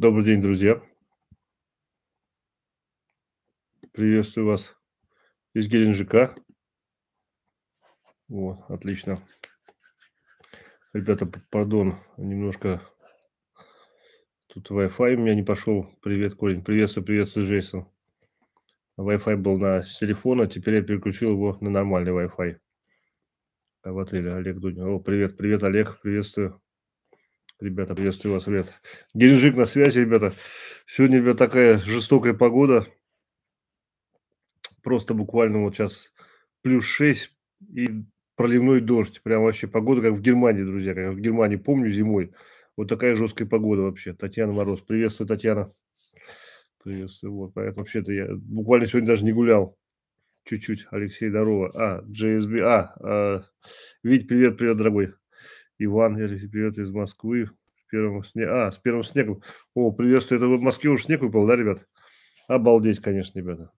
Добрый день, друзья. Приветствую вас из Геленджика. Вот, отлично. Ребята, пардон, немножко тут Wi-Fi у меня не пошел. Привет, Колин. Приветствую, приветствую, Джейсон. Wi-Fi был на телефона, теперь я переключил его на нормальный Wi-Fi а в отеле. Олег Дудин. О, привет, привет, Олег, приветствую. Ребята, приветствую вас, ребята. Геленджик на связи, ребята. Сегодня, ребята, такая жестокая погода. Просто буквально вот сейчас плюс 6 и проливной дождь. Прям вообще погода, как в Германии, друзья. Как в Германии, помню, зимой. Вот такая жесткая погода вообще. Татьяна Мороз. Приветствую, Татьяна. Приветствую. Вот, поэтому вообще-то я буквально сегодня даже не гулял. Чуть-чуть. Алексей, здорово. А, JSB. А, э, Вить, привет, привет, дорогой. Евангелие привет из Москвы. С первым сне... А, с первым снегом. О, приветствую. Это в Москве уже снег выпал, да, ребят? Обалдеть, конечно, ребята.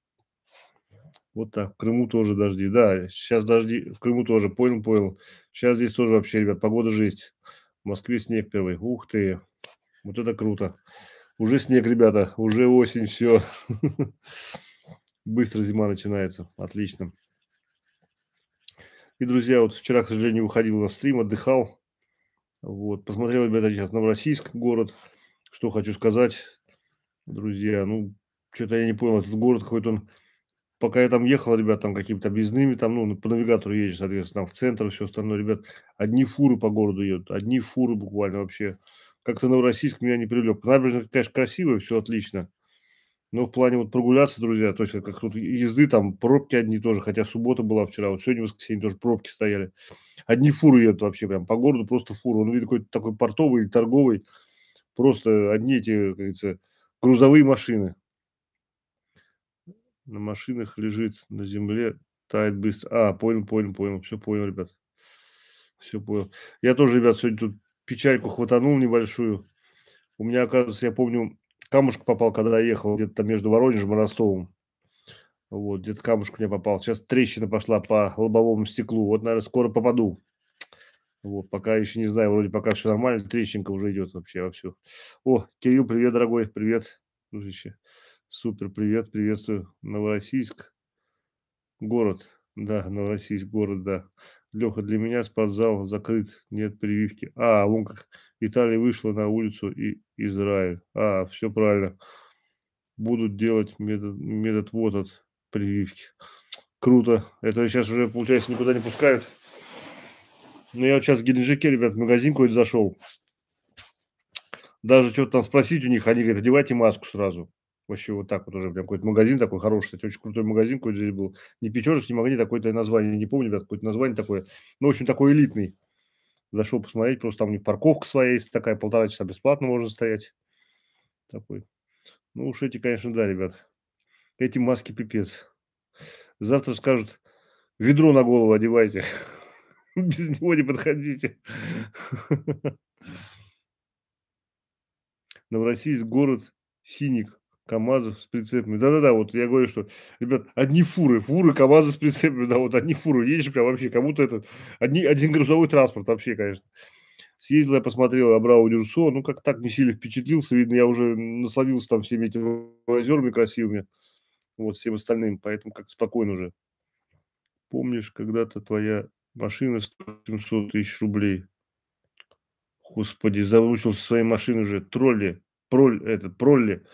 Вот так. В Крыму тоже дожди. Да, сейчас дожди. В Крыму тоже. Понял, понял. Сейчас здесь тоже вообще, ребят, погода жизнь. В Москве снег первый. Ух ты. Вот это круто. Уже снег, ребята. Уже осень. Все. Быстро зима начинается. Отлично. И, друзья, вот вчера, к сожалению, уходил на стрим, отдыхал. Вот, посмотрел, ребята, сейчас Новороссийск город. Что хочу сказать, друзья, ну, что-то я не понял, этот город какой-то он... Пока я там ехал, ребят, там какими-то объездными, там, ну, по навигатору едешь, соответственно, там в центр, все остальное, ребят, одни фуры по городу едут, одни фуры буквально вообще. Как-то Новороссийск меня не привлек. Набережная, конечно, красивая, все отлично но ну, в плане вот прогуляться, друзья, то есть как тут езды, там пробки одни тоже, хотя суббота была вчера, вот сегодня воскресенье тоже пробки стояли. Одни фуры едут вообще прям по городу, просто фуры. Ну, такой, такой портовый или торговый, просто одни эти, как говорится, грузовые машины. На машинах лежит на земле, тает быстро. А, понял, понял, понял, все понял, ребят. Все понял. Я тоже, ребят, сегодня тут печальку хватанул небольшую. У меня, оказывается, я помню, камушек попал, когда я ехал где-то там между Воронежем и Ростовом. Вот, где-то камушку мне попал. Сейчас трещина пошла по лобовому стеклу. Вот, наверное, скоро попаду. Вот, пока еще не знаю, вроде пока все нормально, трещинка уже идет вообще во вовсю. О, Кирилл, привет, дорогой, привет, дружище. Супер, привет, приветствую. Новороссийск, город, да, Новороссийск, город, да. Леха, для меня спортзал закрыт, нет прививки. А, вон как Италия вышла на улицу и Израиль. А, все правильно. Будут делать метод, метод вот от прививки. Круто. Это сейчас уже, получается, никуда не пускают. Ну, я вот сейчас в Геленджике, ребят, в магазин какой-то зашел. Даже что-то там спросить у них, они говорят, одевайте маску сразу. Вообще вот так вот уже прям какой-то магазин такой хороший, кстати, очень крутой магазин какой-то здесь был. Не пятерочек, не магазин, такое-то название, не помню, ребят, какое-то название такое. Ну, в общем, такой элитный. Зашел посмотреть, просто там у них парковка своя есть такая, полтора часа бесплатно можно стоять. Такой. Ну уж эти, конечно, да, ребят. Эти маски пипец. Завтра скажут, ведро на голову одевайте. Без него не подходите. но в России есть город Синик. КАМАЗов с прицепами. Да-да-да, вот я говорю, что, ребят, одни фуры, фуры, КАМАЗы с прицепами, да, вот одни фуры. Едешь прям вообще, как будто это одни, один грузовой транспорт вообще, конечно. Съездил я, посмотрел Абрау Дюрсо, ну, как так не сильно впечатлился, видно, я уже насладился там всеми этими озерами красивыми, вот, всем остальным, поэтому как спокойно уже. Помнишь, когда-то твоя машина стоила 700 тысяч рублей? Господи, заучился своей машиной уже, тролли, проль, это, пролли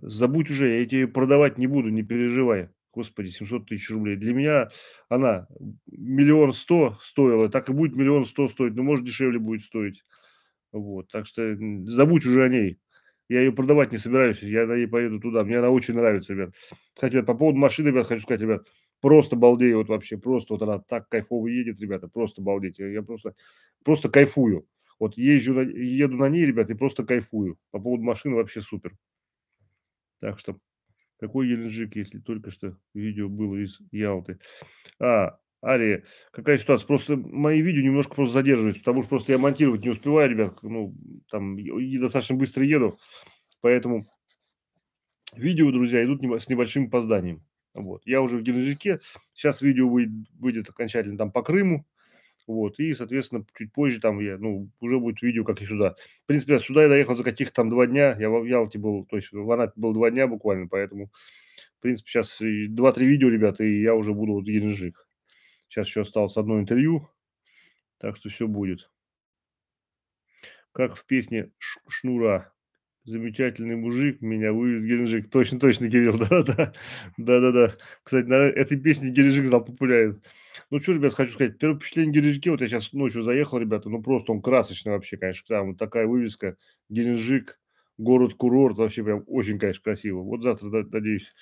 Забудь уже, я тебе ее продавать не буду, не переживай. Господи, 700 тысяч рублей. Для меня она миллион сто стоила, так и будет миллион сто стоить, но, может, дешевле будет стоить. Вот, так что забудь уже о ней. Я ее продавать не собираюсь, я на ней поеду туда. Мне она очень нравится, ребят. Кстати, ребят, по поводу машины, ребят, хочу сказать, ребят, просто балдею вот вообще, просто вот она так кайфово едет, ребята, просто балдеть. Я просто, просто кайфую. Вот езжу, еду на ней, ребят, и просто кайфую. По поводу машины вообще супер. Так что какой Геленджик, если только что видео было из Ялты? А, Ария, какая ситуация? Просто мои видео немножко просто задерживаются, потому что просто я монтировать не успеваю, ребят. Ну, там и достаточно быстро еду. Поэтому видео, друзья, идут с небольшим опозданием. Вот. Я уже в Геленджике. Сейчас видео выйдет, выйдет окончательно там по Крыму. Вот, и, соответственно, чуть позже там я, ну, уже будет видео, как и сюда. В принципе, сюда я доехал за каких-то там два дня. Я в Ялте был, типа, то есть в Анапе был два дня буквально, поэтому, в принципе, сейчас два-три видео, ребята, и я уже буду вот Геленджик. Сейчас еще осталось одно интервью, так что все будет. Как в песне Шнура замечательный мужик меня вывез Геленджик. Точно, точно, Кирилл, да-да-да. да да Кстати, на этой песне Геленджик стал популярен. Ну, что, ребят, хочу сказать, первое впечатление Геленджике, вот я сейчас ночью заехал, ребята, ну, просто он красочный вообще, конечно, там вот такая вывеска, Геленджик, город-курорт, вообще прям очень, конечно, красиво. Вот завтра, да, надеюсь,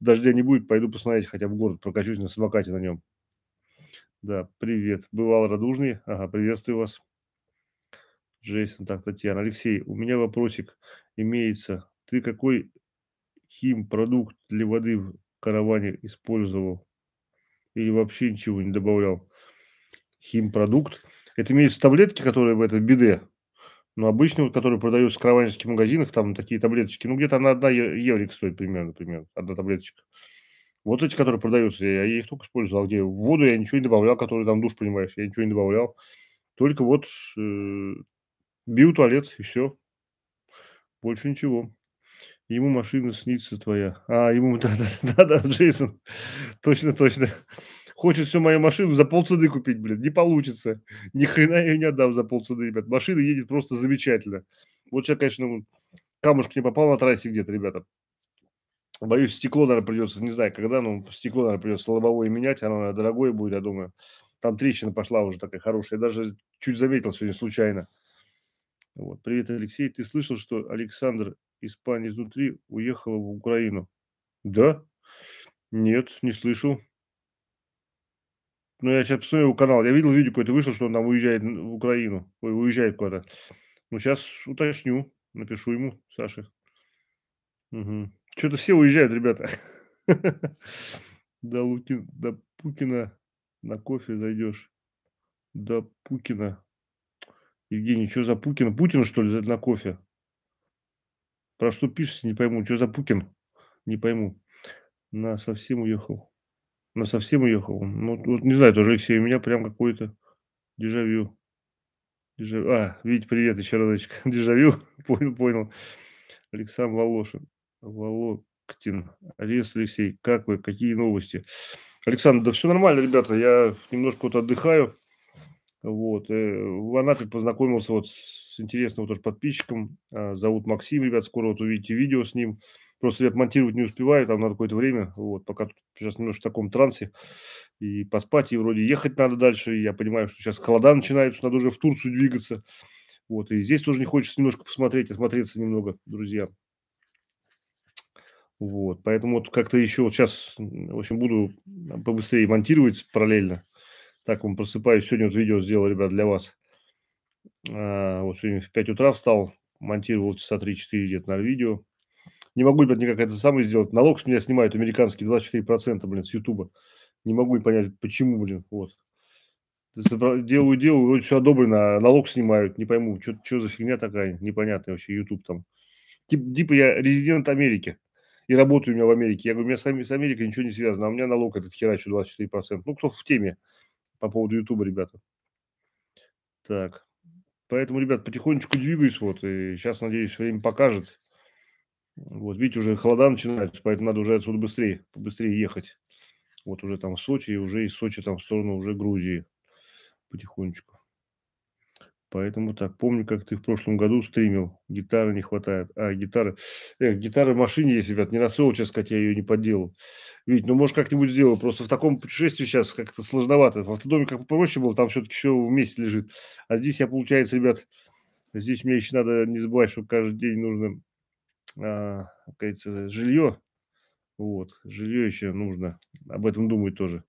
дождя не будет, пойду посмотреть хотя бы город, прокачусь на самокате на нем. Да, привет, бывал радужный, ага, приветствую вас. Джейсон, так, Татьяна. Алексей, у меня вопросик имеется. Ты какой химпродукт для воды в караване использовал? Или вообще ничего не добавлял? Химпродукт? Это имеются таблетки, которые в этом биде? Но обычно, вот, которые продаются в караванческих магазинах, там такие таблеточки, ну, где-то она одна еврик стоит примерно, примерно, одна таблеточка. Вот эти, которые продаются, я их только использовал, где в воду я ничего не добавлял, которые там душ, понимаешь, я ничего не добавлял. Только вот э, Бил туалет и все. Больше ничего. Ему машина снится твоя. А, ему, да-да-да, да Джейсон. Точно, точно. Хочет всю мою машину за полцены купить, блин. Не получится. Ни хрена я ее не отдам за полцены, ребят. Машина едет просто замечательно. Вот сейчас, конечно, ну, камушек не попал на трассе где-то, ребята. Боюсь, стекло, наверное, придется, не знаю, когда, но стекло, наверное, придется лобовое менять. Оно наверное, дорогое будет, я думаю. Там трещина пошла уже такая хорошая. Я даже чуть заметил сегодня случайно. Вот. Привет, Алексей. Ты слышал, что Александр Испания изнутри уехала в Украину? Да? Нет, не слышал. Ну, я сейчас посмотрю его канал. Я видел видео какое-то вышло, что он там уезжает в Украину. Ой, уезжает куда-то. Ну, сейчас уточню. Напишу ему, Саше. Угу. Что-то все уезжают, ребята. До, Лукин, до Пукина на кофе зайдешь. До Пукина Евгений, что за Пукин? Путин, что ли, на кофе? Про что пишете, не пойму. Что за Пукин? Не пойму. На совсем уехал. На совсем уехал. Ну, вот, не знаю, тоже Алексей, у меня прям какой то дежавю. А, дежавю. А, Вить, привет еще разочек. Дежавю, понял, понял. Александр Волошин. Волоктин. Арест Алексей, как вы, какие новости? Александр, да все нормально, ребята, я немножко вот отдыхаю. Вот. Э, в Анапе познакомился вот с интересным тоже подписчиком. А, зовут Максим, ребят, скоро вот увидите видео с ним. Просто ребят монтировать не успеваю, там надо какое-то время, вот, пока тут сейчас немножко в таком трансе, и поспать, и вроде ехать надо дальше, и я понимаю, что сейчас холода начинаются, надо уже в Турцию двигаться, вот, и здесь тоже не хочется немножко посмотреть, осмотреться немного, друзья. Вот, поэтому вот как-то еще вот сейчас, в общем, буду побыстрее монтировать параллельно, так, он просыпаюсь. Сегодня вот видео сделал, ребят, для вас. А, вот сегодня в 5 утра встал, монтировал часа 3-4 где-то на видео. Не могу, ребят, никак это самое сделать. Налог с меня снимают американский 24%, блин, с Ютуба. Не могу понять, почему, блин, вот. Делаю, делаю, вроде все одобрено, а налог снимают, не пойму, что, что за фигня такая непонятная вообще, YouTube там. Тип, типа я резидент Америки и работаю у меня в Америке. Я говорю, у меня с, с Америкой ничего не связано, а у меня налог этот херачу 24%. Ну, кто в теме? по поводу YouTube, ребята. Так. Поэтому, ребят, потихонечку двигаюсь, вот, и сейчас, надеюсь, время покажет. Вот, видите, уже холода начинаются, поэтому надо уже отсюда быстрее, побыстрее ехать. Вот уже там в Сочи, и уже из Сочи там в сторону уже Грузии потихонечку. Поэтому так, помню, как ты в прошлом году стримил, гитары не хватает. А, гитары, э, гитары в машине есть, ребят, не на рассовывал сейчас, как я ее не подделал. Ведь, ну, может, как-нибудь сделаю. Просто в таком путешествии сейчас как-то сложновато. В автодоме как проще было, там все-таки все вместе лежит. А здесь я, получается, ребят, здесь мне еще надо не забывать, что каждый день нужно, а, кажется, жилье. Вот, жилье еще нужно. Об этом думать тоже.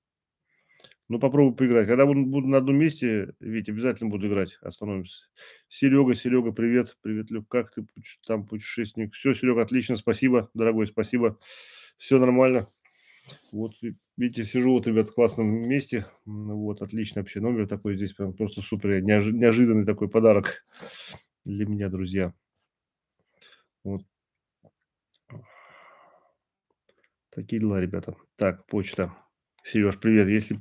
Ну, попробую поиграть. Когда буду, буду на одном месте, ведь обязательно буду играть. Остановимся. Серега, Серега, привет. Привет, Люк. Как ты там, путешественник? Все, Серега, отлично. Спасибо, дорогой, спасибо. Все нормально. Вот, видите, сижу вот, ребят, в классном месте. Вот, отлично вообще номер такой здесь. Прям просто супер. неожиданный такой подарок для меня, друзья. Вот. Такие дела, ребята. Так, почта. Сереж, привет. Если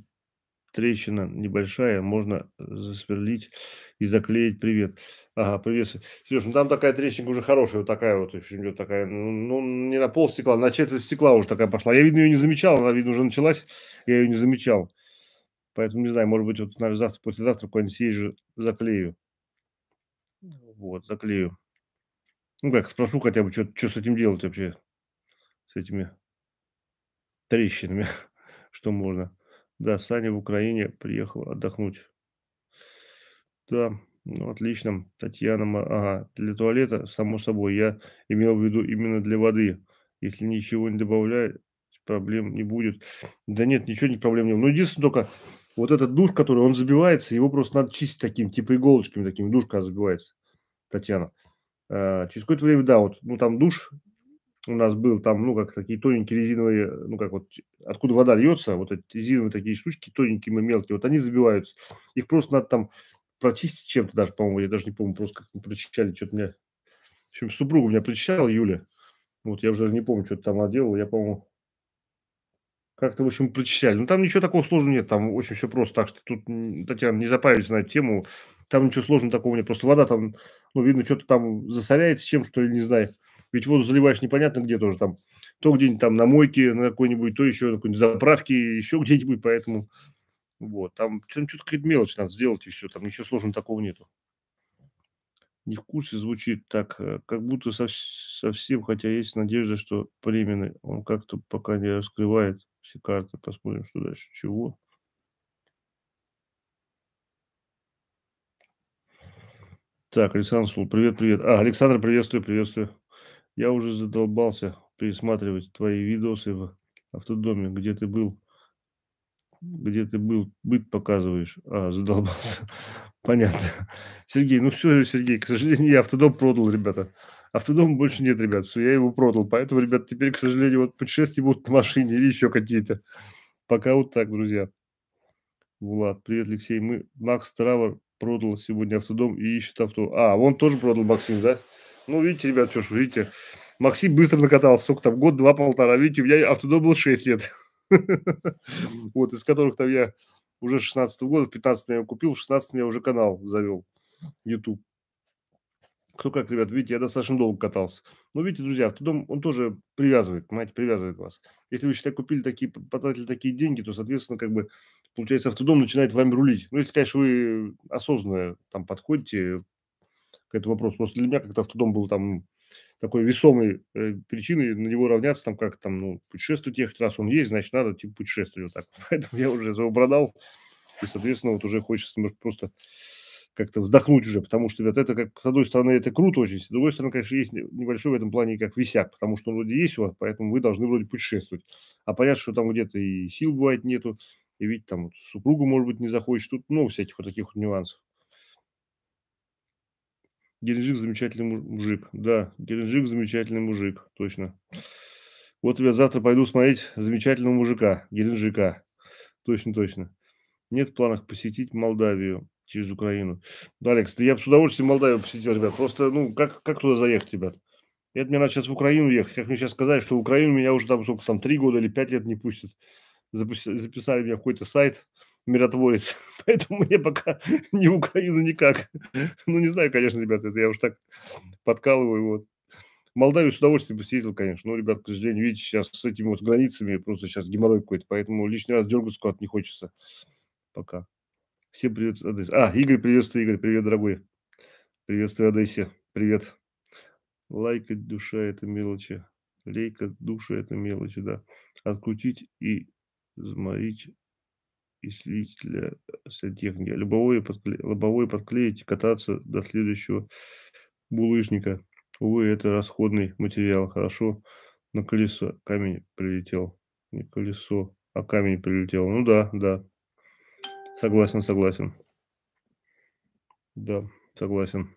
трещина небольшая, можно э, засверлить и заклеить привет. Ага, привет. Сереж, ну там такая трещинка уже хорошая, вот такая вот еще идет такая, ну, ну не на пол стекла, на четверть стекла уже такая пошла. Я, видно, ее не замечал, она, видно, уже началась, я ее не замечал. Поэтому, не знаю, может быть, вот, наверное, завтра, послезавтра куда-нибудь съезжу, заклею. Вот, заклею. Ну как, спрошу хотя бы, что, что с этим делать вообще, с этими трещинами, что можно. Да, Саня в Украине приехал отдохнуть. Да, ну, отлично. Татьяна, ага, для туалета, само собой, я имел в виду именно для воды. Если ничего не добавлять, проблем не будет. Да нет, ничего не проблем не было. Ну, единственное только, вот этот душ, который, он забивается, его просто надо чистить таким, типа иголочками таким. душка забивается, Татьяна. А, через какое-то время, да, вот, ну, там душ у нас был там, ну, как такие тоненькие резиновые, ну, как вот, откуда вода льется, вот эти резиновые такие штучки, тоненькие и мелкие, вот они забиваются. Их просто надо там прочистить чем-то даже, по-моему, я даже не помню, просто как мы прочищали, что-то меня В общем, супруга меня прочищала, Юля. Вот, я уже даже не помню, что-то там она делала, я, по-моему, как-то, в общем, прочищали. Но ну, там ничего такого сложного нет, там очень все просто, так что тут, Татьяна, не запарились на эту тему, там ничего сложного такого нет, просто вода там, ну, видно, что-то там засоряется чем, что ли, не знаю. Ведь воду заливаешь непонятно где тоже там. То где-нибудь там на мойке на какой-нибудь, то еще на какой-нибудь заправке, еще где-нибудь, поэтому вот. Там что-то какая-то мелочь надо сделать, и все. Там ничего сложного такого нету. Не вкус и звучит так, э, как будто совсем, хотя есть надежда, что временный. Он как-то пока не раскрывает все карты. Посмотрим, что дальше. Чего? Так, Александр Сул, привет, привет. А, Александр, приветствую, приветствую. Я уже задолбался пересматривать твои видосы в автодоме, где ты был, где ты был, быт показываешь. А, задолбался. Понятно. Сергей, ну все, Сергей, к сожалению, я автодом продал, ребята. Автодома больше нет, ребят, все, я его продал. Поэтому, ребят, теперь, к сожалению, вот путешествия будут на машине или еще какие-то. Пока вот так, друзья. Влад, привет, Алексей. Мы Макс Травер продал сегодня автодом и ищет авто. А, он тоже продал Максим, да? Ну, видите, ребят, что ж, видите, Максим быстро накатался, сколько там, год, два, полтора. Видите, у меня автодом был 6 лет. Вот, из которых там я уже 16 года, в 15 я купил, в 16 я уже канал завел, YouTube. Кто как, ребят, видите, я достаточно долго катался. Ну видите, друзья, автодом, он тоже привязывает, понимаете, привязывает вас. Если вы, считай, купили такие, потратили такие деньги, то, соответственно, как бы, получается, автодом начинает вами рулить. Ну, если, конечно, вы осознанно там подходите, к этому вопросу Просто для меня как-то автодом был там такой весомой э, причиной на него равняться, там как там, ну, путешествовать ехать, раз он есть, значит, надо типа путешествовать вот так. Поэтому я уже его продал, и, соответственно, вот уже хочется, может, просто как-то вздохнуть уже, потому что, ребят, это как, с одной стороны, это круто очень, с другой стороны, конечно, есть небольшой в этом плане как висяк, потому что он вроде есть у вас, поэтому вы должны вроде путешествовать. А понятно, что там где-то и сил бывает нету, и ведь там вот, супругу, может быть, не захочешь, тут много всяких вот таких вот нюансов. Геленджик замечательный мужик. Да, Геленджик замечательный мужик, точно. Вот я завтра пойду смотреть замечательного мужика, Геленджика. Точно, точно. Нет в планах посетить Молдавию через Украину. Да, Алекс, да я бы с удовольствием Молдавию посетил, ребят. Просто, ну, как, как туда заехать, ребят? Это мне надо сейчас в Украину ехать. Как мне сейчас сказать, что в Украину меня уже там, сколько там, три года или пять лет не пустят. записали меня в какой-то сайт, миротворец, поэтому мне пока ни Украина никак. Ну, не знаю, конечно, ребята, это я уж так подкалываю. Вот. Молдавию с удовольствием бы съездил, конечно. Но, ну, ребят, к сожалению, видите, сейчас с этими вот границами просто сейчас геморрой какой-то, поэтому лишний раз дергаться куда-то не хочется пока. Всем привет с А, Игорь, приветствую, Игорь, привет, дорогой. Приветствую, Одессе, привет. Лайка душа – это мелочи. Лейка душа – это мелочи, да. Открутить и заморить исследителя э, сантехники. Лобовое, подкле... лобовое подклеить и кататься до следующего булыжника. Увы, это расходный материал. Хорошо на колесо камень прилетел. Не колесо, а камень прилетел. Ну да, да. Согласен, согласен. Да, согласен.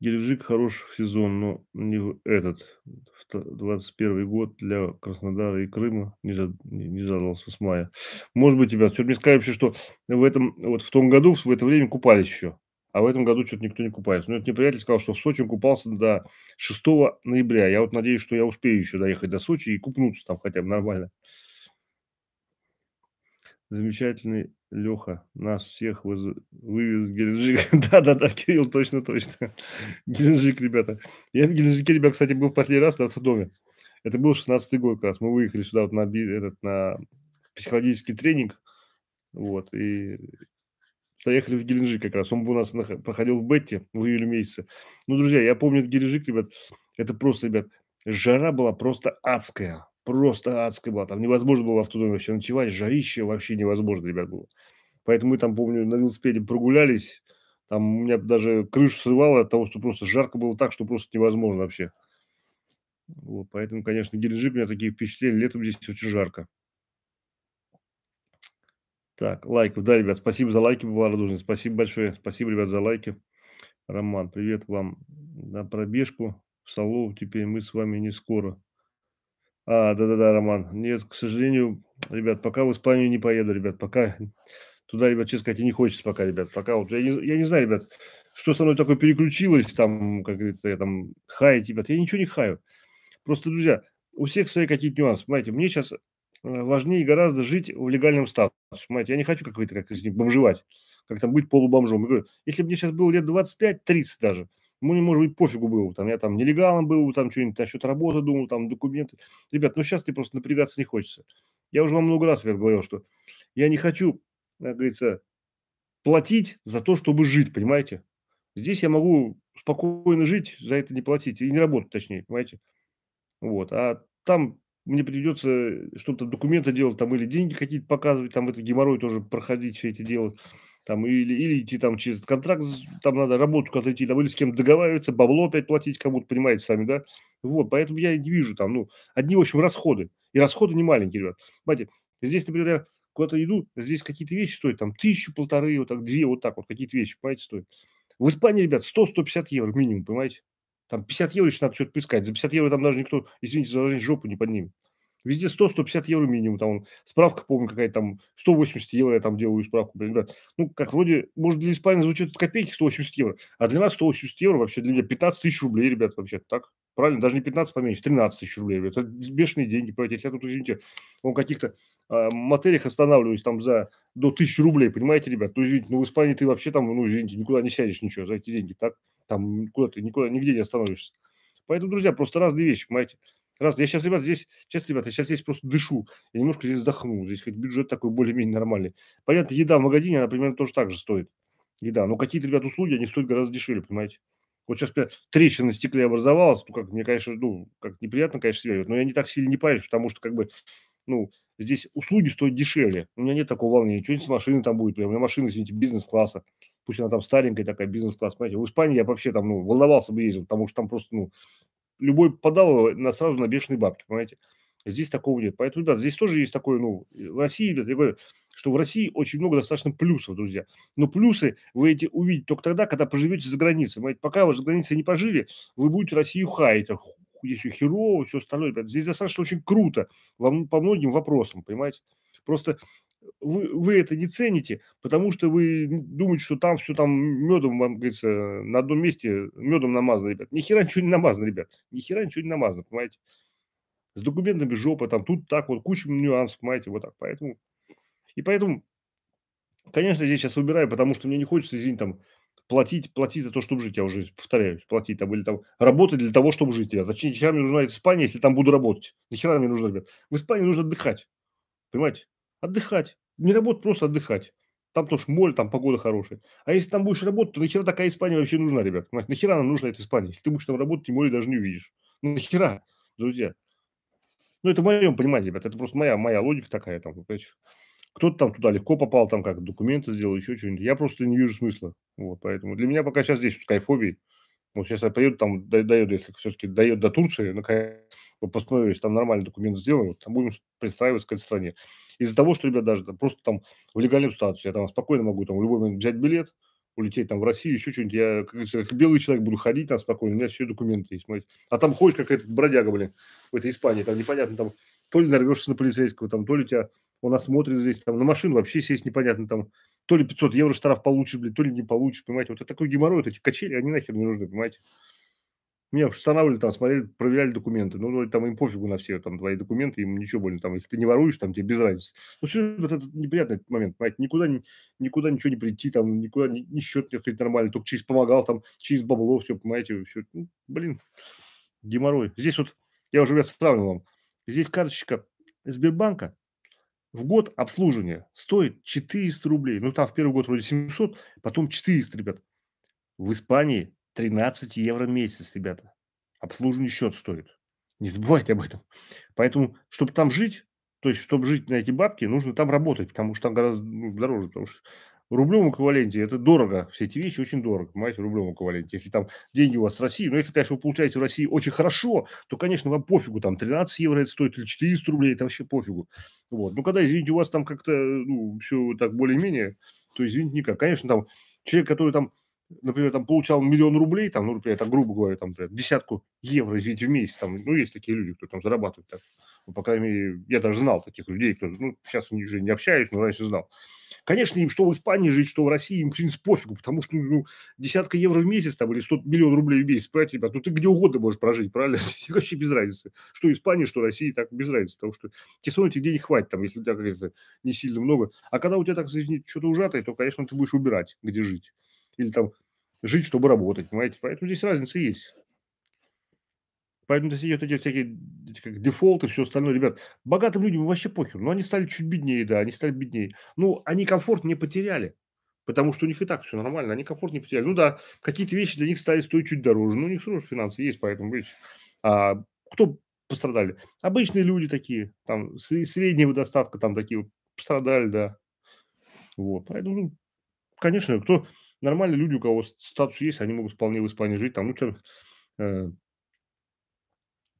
Геленджик хорош в сезон, но не в этот. 21 год для Краснодара и Крыма не, зад, не задался с мая. Может быть, ребят, то мне сказали вообще, что в этом, вот в том году, в это время купались еще. А в этом году что-то никто не купается. Но это мне сказал, что в Сочи он купался до 6 ноября. Я вот надеюсь, что я успею еще доехать до Сочи и купнуться там хотя бы нормально. Замечательный Леха, нас всех выз... вывез Геленджик. Да-да-да, Кирилл, точно-точно. Геленджик, ребята. Я в Геленджике, ребята, кстати, был в последний раз на автодоме. Это был 16-й год, как раз мы выехали сюда вот на, этот, на психологический тренинг. Вот, и поехали в Геленджик как раз. Он бы у нас проходил в Бетте в июле месяце. Ну, друзья, я помню Геленджик, ребят, это просто, ребят, жара была просто адская просто адская была. Там невозможно было в автодоме вообще ночевать, жарище вообще невозможно, ребят, было. Поэтому мы там, помню, на велосипеде прогулялись, там у меня даже крышу срывало от того, что просто жарко было так, что просто невозможно вообще. Вот, поэтому, конечно, Геленджик у меня такие впечатления. Летом здесь очень жарко. Так, лайков. Да, ребят, спасибо за лайки, была радужность. Спасибо большое. Спасибо, ребят, за лайки. Роман, привет вам. На пробежку в Солову теперь мы с вами не скоро. А, да-да-да, Роман. Нет, к сожалению, ребят, пока в Испанию не поеду, ребят, пока туда, ребят, честно сказать, не хочется пока, ребят, пока вот, я не, я не знаю, ребят, что со мной такое переключилось, там, как говорится, я там хаю, ребят, типа, я ничего не хаю. Просто, друзья, у всех свои какие-то нюансы, понимаете, мне сейчас э, важнее гораздо жить в легальном статусе, понимаете, я не хочу какой-то как-то бомжевать, как там быть полубомжом. Если бы мне сейчас было лет 25-30 даже, Ему, может быть, пофигу было, там, я там нелегалом был, там что-нибудь насчет работы думал, там документы. Ребят, ну сейчас ты просто напрягаться не хочется. Я уже вам много раз ребят, говорил, что я не хочу, как говорится, платить за то, чтобы жить, понимаете? Здесь я могу спокойно жить, за это не платить, и не работать, точнее, понимаете? Вот, а там мне придется что-то документы делать там или деньги какие-то показывать, там это геморрой тоже проходить, все эти дела там или, или идти там через контракт, там надо работу как-то идти там или с кем договариваться, бабло опять платить кому-то, понимаете сами, да? Вот, поэтому я не вижу там, ну, одни, в общем, расходы. И расходы не маленькие, ребят. Понимаете, здесь, например, я куда-то иду, здесь какие-то вещи стоят, там, тысячу, полторы, вот так, две, вот так вот, какие-то вещи, понимаете, стоят. В Испании, ребят, 100-150 евро минимум, понимаете? Там 50 евро еще надо что-то поискать. За 50 евро там даже никто, извините за выражение, жопу не поднимет. Везде 100-150 евро минимум. Там справка, помню, какая-то там 180 евро я там делаю справку. Блин, да ну, как вроде, может, для Испании звучит копейки 180 евро, а для нас 180 евро вообще для меня 15 тысяч рублей, ребят, вообще так? Правильно? Даже не 15 поменьше, 13 тысяч рублей, ребят. Это бешеные деньги, понимаете? Если я тут, извините, он каких-то э, мотелях останавливаюсь там за до 1000 рублей, понимаете, ребят? Ну, извините, ну, в Испании ты вообще там, ну, извините, никуда не сядешь ничего за эти деньги, так? Там куда ты, никуда, нигде не остановишься. Поэтому, друзья, просто разные вещи, понимаете? Раз, я сейчас, ребят, здесь, сейчас, ребят, я сейчас здесь просто дышу, я немножко здесь вздохну, здесь хоть бюджет такой более-менее нормальный. Понятно, еда в магазине, она примерно тоже так же стоит, еда, но какие-то, ребят, услуги, они стоят гораздо дешевле, понимаете? Вот сейчас ребят, трещина на стекле образовалась, ну, как, мне, конечно, ну, как неприятно, конечно, себя но я не так сильно не парюсь, потому что, как бы, ну, здесь услуги стоят дешевле, у меня нет такого волнения, что-нибудь с машины там будет, прям, у меня машина, извините, бизнес-класса, пусть она там старенькая такая, бизнес-класс, понимаете, в Испании я вообще там, ну, волновался бы ездил, потому что там просто, ну, любой подал на, сразу на бешеные бабки, понимаете? Здесь такого нет. Поэтому, ребята, здесь тоже есть такое, ну, в России, ребят, я говорю, что в России очень много достаточно плюсов, друзья. Но плюсы вы эти увидите только тогда, когда поживете за границей. Понимаете? Пока вы за границей не пожили, вы будете Россию хаять. А здесь все херово, все остальное. Ребят. Здесь достаточно очень круто вам, по многим вопросам, понимаете? Просто вы, вы это не цените, потому что вы думаете, что там все там медом, вам говорится, на одном месте медом намазано, ребят. Ни хера ничего не намазано, ребят. Ни хера ничего не намазано, понимаете? С документами жопа, там тут так вот, куча нюансов, понимаете, вот так. Поэтому, и поэтому, конечно, здесь сейчас выбираю, потому что мне не хочется, извините, там, платить, платить за то, чтобы жить, я уже повторяюсь, платить там или там работать для того, чтобы жить. Ребят. Зачем нихера мне нужна Испания, если там буду работать? Нихера мне нужно, ребят? В Испании нужно отдыхать. Понимаете? Отдыхать. Не работать, просто отдыхать. Там тоже море, там погода хорошая. А если там будешь работать, то нахера такая Испания вообще нужна, ребят? Нахера нам нужна эта Испания? Если ты будешь там работать, тем более даже не увидишь. Ну, нахера, друзья? Ну, это в моем понимании, ребят. Это просто моя, моя логика такая. Там, кто-то там туда легко попал, там как документы сделал, еще что-нибудь. Я просто не вижу смысла. Вот, поэтому для меня пока сейчас здесь кайфобий. Вот сейчас я приеду, там дает, если все-таки дает до Турции, наконец, выпускной, если там нормальный документ сделаем, вот, там будем представиться к этой стране. Из-за того, что, ребят, даже просто там в легальном статусе, я там спокойно могу там любой момент взять билет, улететь там в Россию, еще что-нибудь. Я, как как белый человек буду ходить там спокойно, у меня все документы есть. Смотрите. А там ходишь, как этот бродяга, блин, в этой Испании, там непонятно, там то ли нарвешься на полицейского, там, то ли тебя он осмотрит здесь, там, на машину вообще сесть непонятно, там, то ли 500 евро штраф получишь, блин, то ли не получишь, понимаете. Вот это такой геморрой, вот эти качели, они нахер не нужны, понимаете. Меня устанавливали, там, смотрели, проверяли документы. Ну, там им пофигу на все там твои документы, им ничего больно. Там, если ты не воруешь, там тебе без разницы. Ну, все, вот этот неприятный этот момент, понимаете, никуда, никуда ничего не прийти, там, никуда ни не счет не ходить нормально, только через помогал, там, через бабло, все, понимаете, все. Ну, блин, геморрой. Здесь вот, я уже, ребят, сравнивал вам. Здесь карточка Сбербанка в год обслуживания стоит 400 рублей. Ну, там в первый год вроде 700, потом 400, ребят. В Испании 13 евро в месяц, ребята. Обслуживание счет стоит. Не забывайте об этом. Поэтому, чтобы там жить, то есть, чтобы жить на эти бабки, нужно там работать, потому что там гораздо ну, дороже, потому что в рублевом эквиваленте это дорого, все эти вещи очень дорого, понимаете, в рублевом эквиваленте. Если там деньги у вас в России, но ну, если, конечно, вы получаете в России очень хорошо, то, конечно, вам пофигу, там 13 евро это стоит или 400 рублей, это вообще пофигу. Вот. Но когда, извините, у вас там как-то ну, все так более-менее, то, извините, никак. Конечно, там человек, который там например, там получал миллион рублей, там, ну, например, это грубо говоря, там, например, десятку евро, извините, в месяц, там, ну, есть такие люди, кто там зарабатывает, так. Ну, по крайней мере, я даже знал таких людей, кто, ну, сейчас уже не общаюсь, но раньше знал. Конечно, им что в Испании жить, что в России, им, в принципе, пофигу, потому что, ну, десятка евро в месяц, там, или 100 миллион рублей в месяц, понимаете, ребят, ну, ты где угодно можешь прожить, правильно? Вообще без разницы, что Испания, что России так без разницы, потому что тебе все равно этих денег хватит, там, если у тебя, как это не сильно много. А когда у тебя, так, извините, что-то ужатое, то, конечно, ты будешь убирать, где жить или там жить, чтобы работать, понимаете? Поэтому здесь разница есть. Поэтому здесь идет эти всякие эти, как дефолты, все остальное. Ребят, богатым людям вообще похер. Но они стали чуть беднее, да, они стали беднее. Ну, они комфорт не потеряли. Потому что у них и так все нормально, они комфорт не потеряли. Ну да, какие-то вещи для них стали стоить чуть дороже. Но у них все равно финансы есть, поэтому видите. А, кто пострадали? Обычные люди такие, там, среднего достатка, там такие вот пострадали, да. Вот, поэтому, ну, конечно, кто нормальные люди, у кого статус есть, они могут вполне в Испании жить. Там, ну, что, э,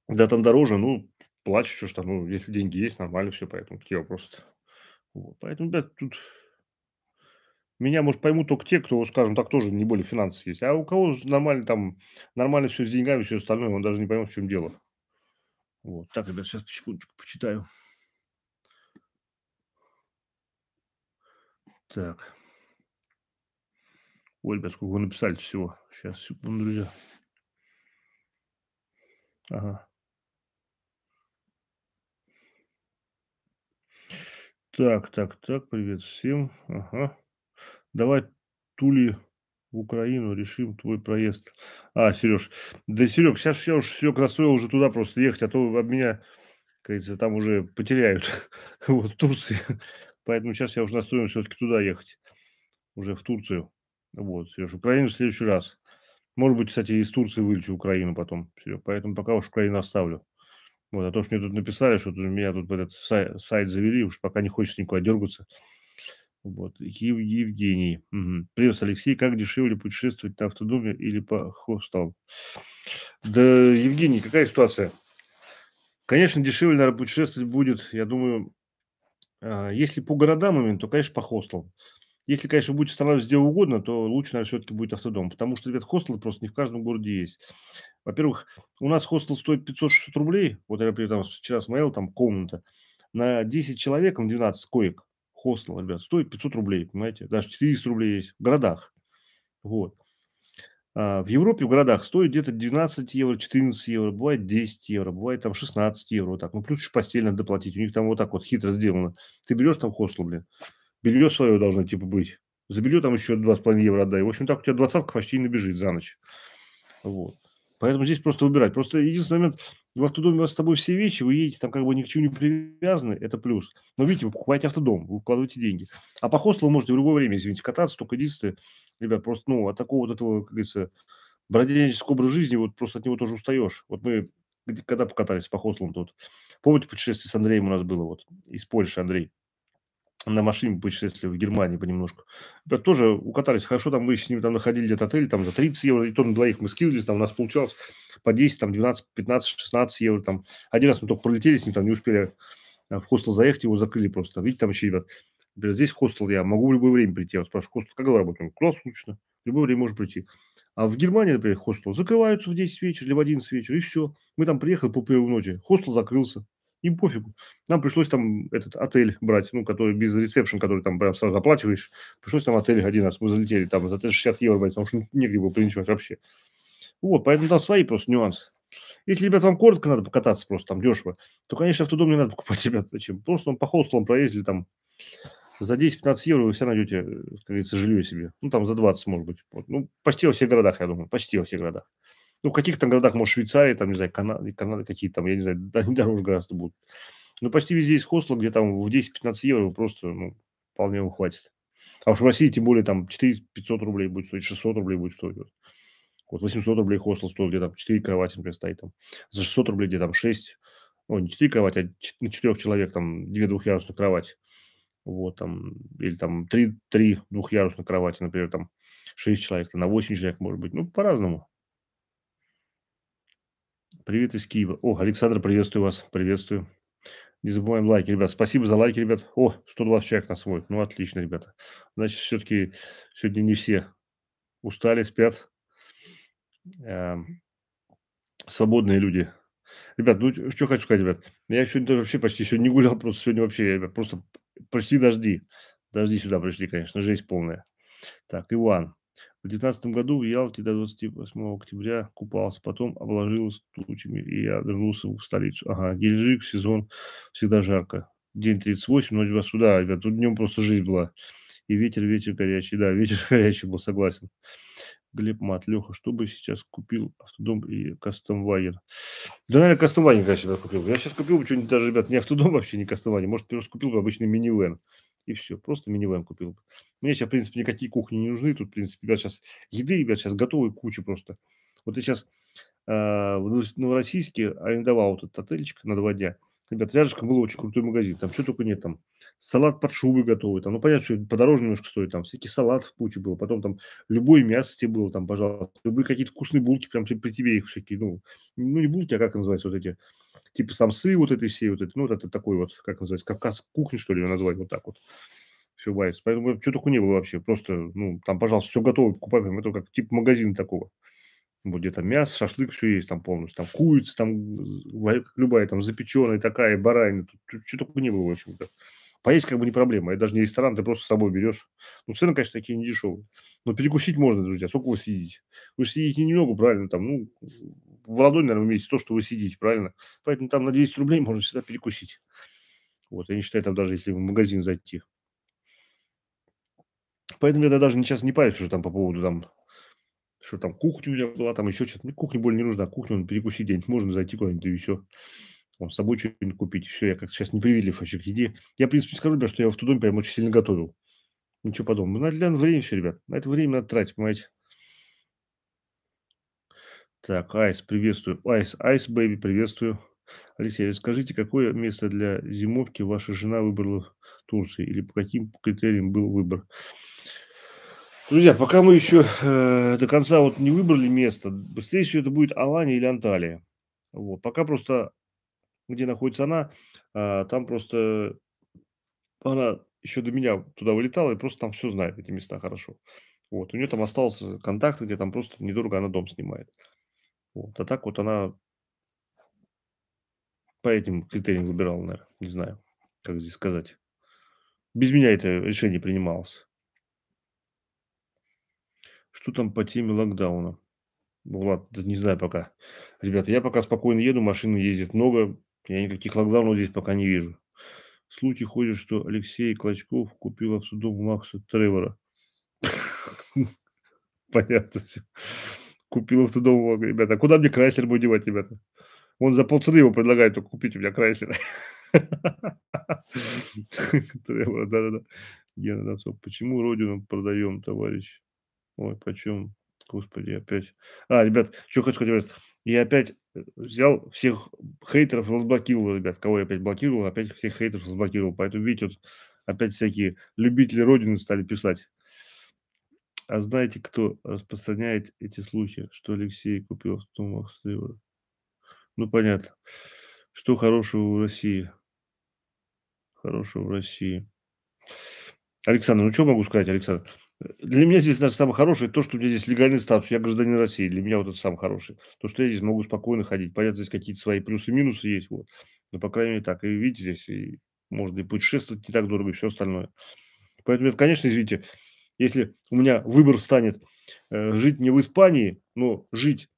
да, там дороже, ну, плачь, что ж там, ну, если деньги есть, нормально все, поэтому такие вопросы Вот, поэтому, да, тут меня, может, поймут только те, кто, скажем так, тоже не более финансов есть. А у кого нормально там, нормально все с деньгами, все остальное, он даже не поймет, в чем дело. Вот, так, ребят, сейчас секундочку почитаю. Так. Ой, ребят, сколько вы написали всего. Сейчас, секунду, друзья. Ага. Так, так, так, привет всем. Ага. Давай Тули в Украину решим твой проезд. А, Сереж. Да, Серег, сейчас я уже все настроил уже туда просто ехать, а то об меня, кажется, там уже потеряют. вот, Турции. Поэтому сейчас я уже настроен все-таки туда ехать. Уже в Турцию. Вот, Сережа, Украину в следующий раз. Может быть, кстати, из Турции вылечу Украину потом, Серег. Поэтому пока уж Украину оставлю. Вот, а то, что мне тут написали, что тут, меня тут в этот сайт, сайт завели, уж пока не хочется никуда дергаться. Вот. Ев, Евгений. Угу. Привет, Алексей. Как дешевле путешествовать на автодоме или по хостелам? Да, Евгений, какая ситуация? Конечно, дешевле, наверное, путешествовать будет, я думаю, а, если по городам именно, то, конечно, по хостелам. Если, конечно, будете останавливаться где угодно, то лучше, наверное, все-таки будет автодом. Потому что, ребят, хостелы просто не в каждом городе есть. Во-первых, у нас хостел стоит 500-600 рублей. Вот я, например, там вчера смотрел, там комната. На 10 человек, на 12 коек хостел, ребят, стоит 500 рублей, понимаете? Даже 400 рублей есть в городах. Вот. А в Европе в городах стоит где-то 12 евро, 14 евро, бывает 10 евро, бывает там 16 евро. Вот так. Ну, плюс еще постель надо доплатить. У них там вот так вот хитро сделано. Ты берешь там хостел, блин, белье свое должно типа быть. За белье там еще 2,5 евро отдай. В общем, так у тебя двадцатка почти не бежит за ночь. Вот. Поэтому здесь просто выбирать. Просто единственный момент, в автодоме у вас с тобой все вещи, вы едете, там как бы ни к чему не привязаны, это плюс. Но видите, вы покупаете автодом, вы вкладываете деньги. А по хостелу можете в любое время, извините, кататься, только единственное, ребят, просто, ну, от такого вот этого, как говорится, бродяческого образа жизни, вот просто от него тоже устаешь. Вот мы когда покатались по хостелам тут, помните путешествие с Андреем у нас было, вот, из Польши Андрей, на машине путешествовали в Германии понемножку. Ребят, тоже укатались. Хорошо, там мы с ними там находили где-то отель, там за 30 евро, и то на двоих мы скинулись, там у нас получалось по 10, там 12, 15, 16 евро. Там. Один раз мы только пролетели с ним, там не успели а, в хостел заехать, его закрыли просто. Видите, там еще, ребят, например, здесь хостел, я могу в любое время прийти. Я вот спрашиваю, хостел, когда работаем? Круглосуточно, в любое время можно прийти. А в Германии, например, хостел закрываются в 10 вечера или в 11 вечера, и все. Мы там приехали по первой ночи, хостел закрылся им пофигу. Нам пришлось там этот отель брать, ну, который без ресепшн, который там прям сразу заплачиваешь. Пришлось там отель один раз. Мы залетели там за 60 евро брать, потому что негде было принчевать вообще. Вот, поэтому там свои просто нюансы. Если, ребят, вам коротко надо покататься просто там дешево, то, конечно, автодом не надо покупать, ребят, зачем? Просто он по хостелам проездили там за 10-15 евро вы все найдете, как говорится, жилье себе. Ну, там за 20, может быть. Вот. Ну, почти во всех городах, я думаю, почти во всех городах. Ну, в каких-то городах, может, Швейцария, там, не знаю, Канада, Канада какие там, я не знаю, они дороже гораздо будут. Но ну, почти везде есть хостел, где там в 10-15 евро просто, ну, вполне его хватит. А уж в России, тем более, там 400-500 рублей будет стоить, 600 рублей будет стоить. Вот. вот 800 рублей хостел стоит, где там 4 кровати, например, стоит там. За 600 рублей, где там 6, ну, не 4 кровати, а на 4 человек там 2 двухъярусных кровати. Вот там, или там 3, 3 двухъярусных кровати, например, там 6 человек, там, на 8 человек, может быть. Ну, по-разному. Привет из Киева. О, Александр, приветствую вас. Приветствую. Не забываем лайки, ребят. Спасибо за лайки, ребят. О, 120 человек нас смотрит. Ну, отлично, ребята. Значит, все-таки сегодня не все устали, спят. Эм, свободные люди. Ребят, ну, что хочу сказать, ребят. Я сегодня даже вообще почти сегодня не гулял, просто сегодня вообще, ребят, просто почти дожди. Дожди сюда пришли, конечно, жесть полная. Так, Иван. В 19 году в Ялте до 28 октября купался, потом обложился тучами, и я вернулся в столицу. Ага, Гельджик, сезон, всегда жарко. День 38, ночь вас да, ребят, тут днем просто жизнь была. И ветер, ветер горячий, да, ветер горячий был, согласен. Глеб Мат, Леха, что бы сейчас купил автодом и кастомвайер? Да, наверное, кастомвайер, конечно, купил. Я сейчас купил бы что-нибудь даже, ребят, не автодом а вообще, не кастомвайер. Может, просто купил бы обычный минивэн и все. Просто минивэн купил. Мне сейчас, в принципе, никакие кухни не нужны. Тут, в принципе, ребят, сейчас еды, ребят, сейчас готовые кучи просто. Вот я сейчас э, а, в Новороссийске арендовал вот этот отельчик на два дня – Ребят, рядышком был очень крутой магазин. Там что только нет. Там салат под шубы готовый. Там, ну, понятно, что подороже немножко стоит. Там всякий салат в куче было, Потом там любое мясо тебе было. Там, пожалуйста, любые какие-то вкусные булки. Прям при тебе их всякие. Ну, ну не булки, а как называется вот эти. Типа самсы вот этой все. Вот это, ну, вот это такой вот, как называется, кавказ кухни, что ли, ее назвать. Вот так вот. Все варится. Поэтому что только не было вообще. Просто, ну, там, пожалуйста, все готово. Покупай. Прям, это как тип магазин такого. Вот где то мясо, шашлык, все есть там полностью. Там курица, там любая там запеченная такая, баранина. Тут, тут что только не было, в общем-то. Поесть как бы не проблема. Это даже не ресторан, ты просто с собой берешь. Ну, цены, конечно, такие не дешевые. Но перекусить можно, друзья. Сколько вы сидите Вы сидите немного, правильно? Там, ну, в ладонь, наверное, вместе то, что вы сидите правильно? Поэтому там на 200 рублей можно всегда перекусить. Вот, я не считаю, там даже если в магазин зайти. Поэтому я даже сейчас не парюсь уже там по поводу там что там кухня у меня была, там еще что-то. Мне ну, кухня более не нужна. Кухню он ну, перекусить день. можно зайти куда-нибудь, да и все. Он с собой что-нибудь купить. Все, я как сейчас непривередлив вообще к еде. Я, в принципе, не скажу, ребят, что я в ту доме прям очень сильно готовил. Ничего подобного. Надо для время все, ребят. На это время надо тратить, понимаете. Так, Айс, приветствую. Айс, Айс, бэйби, приветствую. Алексей, а скажите, какое место для зимовки ваша жена выбрала в Турции? Или по каким критериям был выбор? Друзья, пока мы еще э, до конца вот не выбрали место, быстрее всего это будет Алания или Анталия. Вот. Пока просто, где находится она, э, там просто она еще до меня туда вылетала и просто там все знает, эти места хорошо. Вот. У нее там остался контакт, где там просто недорого она дом снимает. Вот. А так вот она по этим критериям выбирала, наверное. Не знаю, как здесь сказать. Без меня это решение принималось. Что там по теме локдауна? Булат, да не знаю пока. Ребята, я пока спокойно еду, машин ездит много. Я никаких локдаунов здесь пока не вижу. Слухи ходят, что Алексей Клочков купил в обсудом Макса Тревора. Понятно все. Купил автодом, ребята. А куда мне Крайслер будет девать, ребята? Он за полцены его предлагает только купить у меня Крайслер. Тревор, да-да-да. Гена Почему родину продаем, товарищ? Ой, почем? Господи, опять. А, ребят, что хочу сказать, Я опять э, взял всех хейтеров, разблокировал, ребят. Кого я опять блокировал, опять всех хейтеров разблокировал. Поэтому, видите, вот опять всякие любители Родины стали писать. А знаете, кто распространяет эти слухи, что Алексей купил в тумах сливы? Ну, понятно. Что хорошего в России? Хорошего в России. Александр, ну что могу сказать, Александр? Для меня здесь даже самое хорошее то, что у меня здесь легальный статус. Я гражданин России. Для меня вот это самое хорошее. То, что я здесь могу спокойно ходить. Понятно, здесь какие-то свои плюсы и минусы есть. Вот. Но, по крайней мере, так. И видите, здесь и можно и путешествовать не так дорого, и все остальное. Поэтому это, конечно, извините, если у меня выбор станет э, жить не в Испании, но жить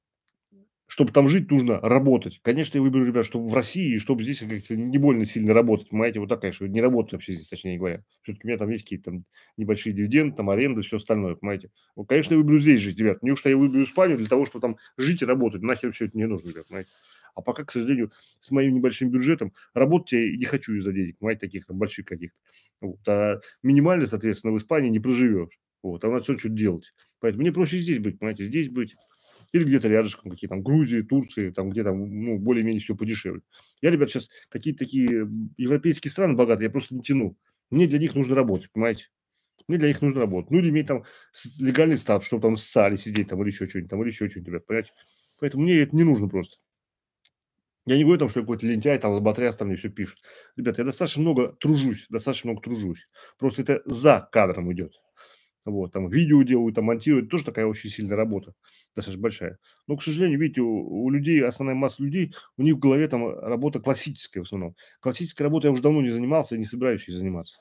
чтобы там жить, нужно работать. Конечно, я выберу, ребят, чтобы в России, и чтобы здесь как-то не больно сильно работать. Понимаете, вот так, конечно, не работать вообще здесь, точнее говоря. Все-таки у меня там есть какие-то там небольшие дивиденды, там аренда, все остальное, понимаете. Вот, конечно, я выберу здесь жить, ребят. Неужто я выберу Испанию для того, чтобы там жить и работать? Нахер все это не нужно, ребят, понимаете. А пока, к сожалению, с моим небольшим бюджетом работать я не хочу из-за денег, понимаете, таких там больших каких-то. Вот. А минимально, соответственно, в Испании не проживешь. Вот, а надо все что-то делать. Поэтому мне проще здесь быть, понимаете, здесь быть или где-то рядышком, какие там Грузии, Турции, там где там ну, более-менее все подешевле. Я, ребят, сейчас какие-то такие европейские страны богатые, я просто не тяну. Мне для них нужно работать, понимаете? Мне для них нужно работать. Ну, или иметь там легальный статус, чтобы там ссали, сидеть там, или еще что-нибудь, там, или еще что-нибудь, ребят, понимаете? Поэтому мне это не нужно просто. Я не говорю там, что я какой-то лентяй, там, лоботряс, там мне все пишут. ребята я достаточно много тружусь, достаточно много тружусь. Просто это за кадром идет вот, там видео делают, там монтируют, тоже такая очень сильная работа, достаточно большая. Но, к сожалению, видите, у, у людей, основная масса людей, у них в голове там э, работа классическая в основном. Классической работой я уже давно не занимался и не собираюсь ей заниматься.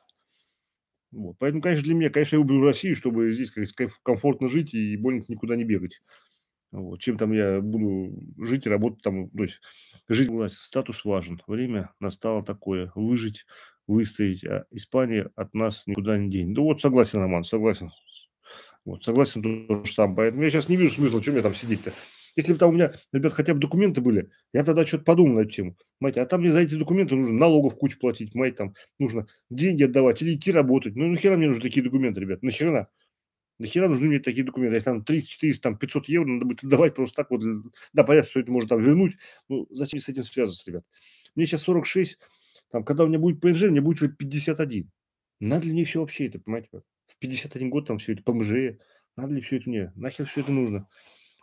Вот. Поэтому, конечно, для меня, конечно, я люблю Россию, чтобы здесь как комфортно жить и больно никуда не бегать. Вот. Чем там я буду жить и работать там, то есть жить, статус важен. Время настало такое, выжить, выставить а Испания от нас никуда не денет. Да вот согласен, Роман, согласен. Вот, согласен тоже сам. Поэтому я сейчас не вижу смысла, что мне там сидеть-то. Если бы там у меня, ребят, хотя бы документы были, я бы тогда что-то подумал на эту тему. мать а там мне за эти документы нужно налогов кучу платить, мать, там нужно деньги отдавать или идти работать. Ну, нахера мне нужны такие документы, ребят, нахера? Нахера нужны мне такие документы? Если там 30, 400, там 500 евро надо будет отдавать просто так вот. Да, понятно, что это можно там вернуть. Ну, зачем с этим связываться, ребят? Мне сейчас 46, там, когда у меня будет ПМЖ, мне будет уже 51. Надо ли мне все вообще это, понимаете? В 51 год там все это ПМЖ. Надо ли все это мне? Нахер все это нужно?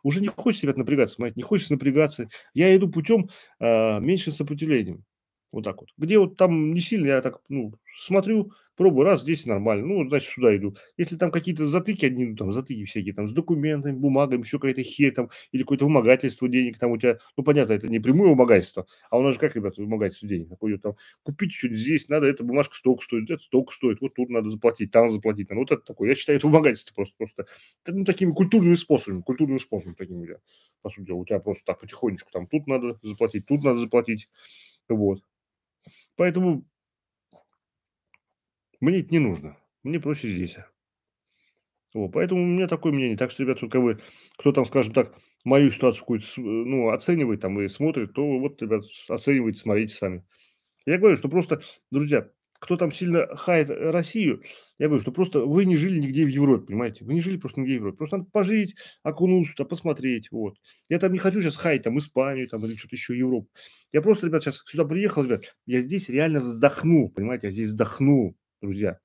Уже не хочется, ребят, напрягаться, понимаете? Не хочется напрягаться. Я иду путем э, меньше сопротивлением. Вот так вот. Где вот там не сильно, я так, ну, смотрю, Пробую раз, здесь нормально, ну, значит, сюда иду. Если там какие-то затыки одни, ну, там, затыки всякие, там, с документами, бумагами, еще какая-то хер там, или какое-то вымогательство денег там у тебя, ну, понятно, это не прямое вымогательство, а у нас же как, ребята, вымогательство денег, какое там, купить что-нибудь здесь надо, эта бумажка столько стоит, это столько стоит, вот тут надо заплатить, там заплатить, там, ну, вот это такое. Я считаю, это вымогательство просто, просто, ну, такими культурными способами, культурным способом таким, да, по сути дела, у тебя просто так потихонечку, там, тут надо заплатить, тут надо заплатить, вот. Поэтому мне это не нужно. Мне проще здесь. Вот, поэтому у меня такое мнение. Так что, ребят, только вы, кто там, скажем так, мою ситуацию какую-то ну, оценивает там и смотрит, то вот, ребят, оценивайте, смотрите сами. Я говорю, что просто, друзья, кто там сильно хает э, Россию, я говорю, что просто вы не жили нигде в Европе, понимаете? Вы не жили просто нигде в Европе. Просто надо пожить, окунуться, да, посмотреть, вот. Я там не хочу сейчас хаять там Испанию там, или что-то еще Европу. Я просто, ребят, сейчас сюда приехал, ребят, я здесь реально вздохнул, понимаете? Я здесь вздохнул друзья.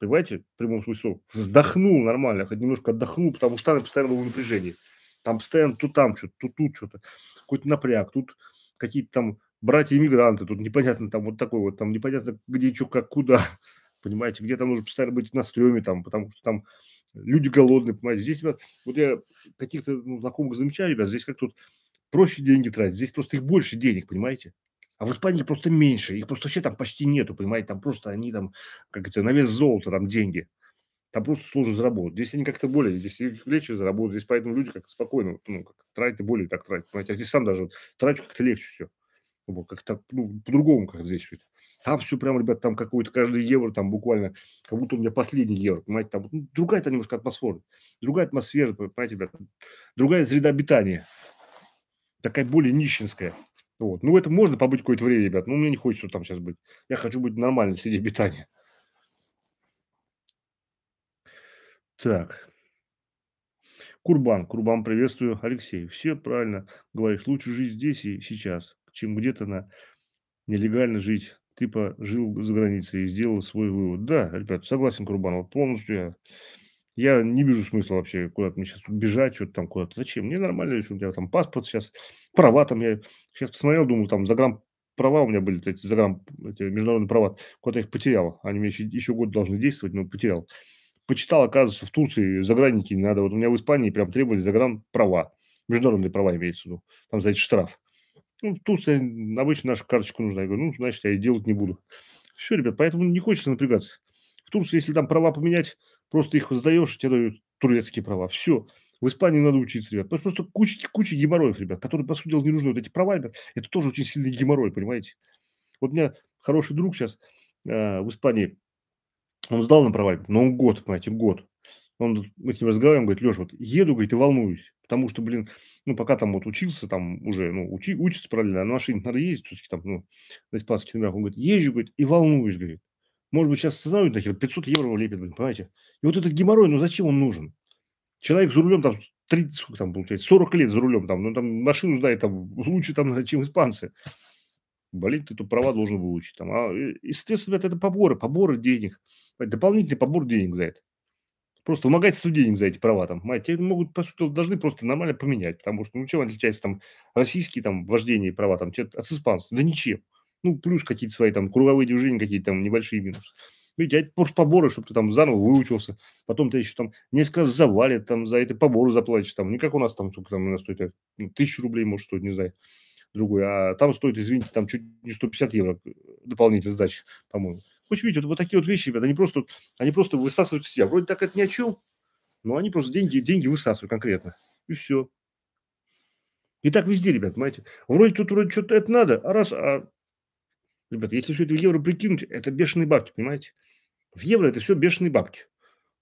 Понимаете, в прямом смысле вздохнул нормально, хоть немножко отдохнул, потому что там постоянно было напряжение. Там постоянно то там что-то, то тут что-то, какой-то напряг, тут какие-то там братья-иммигранты, тут непонятно там вот такой вот, там непонятно где, что, как, куда, понимаете, где там нужно постоянно быть на стреме там, потому что там люди голодные, понимаете, здесь, ребят, вот я каких-то ну, знакомых замечаю, ребят, здесь как тут проще деньги тратить, здесь просто их больше денег, понимаете, а в Испании просто меньше. Их просто вообще там почти нету, понимаете? Там просто они там, как это, на вес золота там деньги. Там просто сложно заработать. Здесь они как-то более, здесь легче заработать. Здесь поэтому люди как-то спокойно ну, как тратят и более так тратят. Понимаете? А здесь сам даже вот, трачу как-то легче все. как-то ну, по-другому как здесь все это. Там все прям, ребят, там какой-то каждый евро, там буквально, как будто у меня последний евро, понимаете, там ну, другая там немножко атмосфера, другая атмосфера, понимаете, ребят, другая среда обитания, такая более нищенская. Вот. Ну, это можно побыть какое-то время, ребят. Ну, мне не хочется там сейчас быть. Я хочу быть нормально среди обитания. Так. Курбан. Курбан, приветствую, Алексей. Все правильно говоришь. Лучше жить здесь и сейчас, чем где-то на нелегально жить. типа жил за границей и сделал свой вывод. Да, ребят, согласен, Курбан. Вот полностью я я не вижу смысла вообще куда-то мне сейчас бежать, что-то там куда-то. Зачем? Мне нормально, что у меня там паспорт сейчас, права там я сейчас посмотрел, думаю, там заграм права у меня были, эти заграм, эти международные права, куда-то их потерял. Они мне еще, еще год должны действовать, но потерял. Почитал, оказывается, в Турции загранники не надо. Вот у меня в Испании прям требовали загран права. Международные права имеется в виду. Там, значит, штраф. Ну, в Турции обычно нашу карточку нужна. Я говорю, ну, значит, я и делать не буду. Все, ребят, поэтому не хочется напрягаться. В Турции, если там права поменять, Просто их сдаешь, тебе дают турецкие права. Все. В Испании надо учиться, ребят. Просто куча, куча геморроев, ребят, которые, по сути дела, не нужны. Вот эти права, ребят, это тоже очень сильный геморрой, понимаете? Вот у меня хороший друг сейчас э, в Испании, он сдал на права, но он год, понимаете, год. Он, мы с ним разговариваем, говорит, Леша, вот еду, говорит, и волнуюсь. Потому что, блин, ну, пока там вот учился, там уже, ну, учи, учится правильно, а на машине надо ездить, все-таки там, ну, на испанских номерах. Он говорит, езжу, говорит, и волнуюсь, говорит. Может быть, сейчас осознают нахер, 500 евро лепит, блин, понимаете? И вот этот геморрой, ну зачем он нужен? Человек за рулем там 30, сколько там получается, 40 лет за рулем там, ну там машину знает там лучше там, чем испанцы. Блин, ты тут права должен выучить. Там. А, э, и, соответственно, это, поборы, поборы денег. Дополнительный побор денег за это. Просто вымогательство денег за эти права там. Мать, тебе могут, по сути, должны просто нормально поменять, потому что, ну, чем отличается там российские там вождение права там от испанцев? Да ничем ну, плюс какие-то свои там круговые движения, какие-то там небольшие минусы. видите у тебя может поборы, чтобы ты там заново выучился, потом ты еще там несколько завалит, там за это поборы заплатишь, там, не как у нас там, сколько там у нас стоит, э, ну, тысячу рублей может стоить, не знаю, другой, а там стоит, извините, там чуть не 150 евро э, дополнительной сдачи, по-моему. Хочешь видеть, вот, вот такие вот вещи, ребята, они просто, они просто высасывают себя. Вроде так это ни о чем, но они просто деньги, деньги высасывают конкретно. И все. И так везде, ребят, понимаете. Вроде тут вроде что-то это надо, а раз, а Ребята, если все это в евро прикинуть, это бешеные бабки, понимаете? В евро это все бешеные бабки.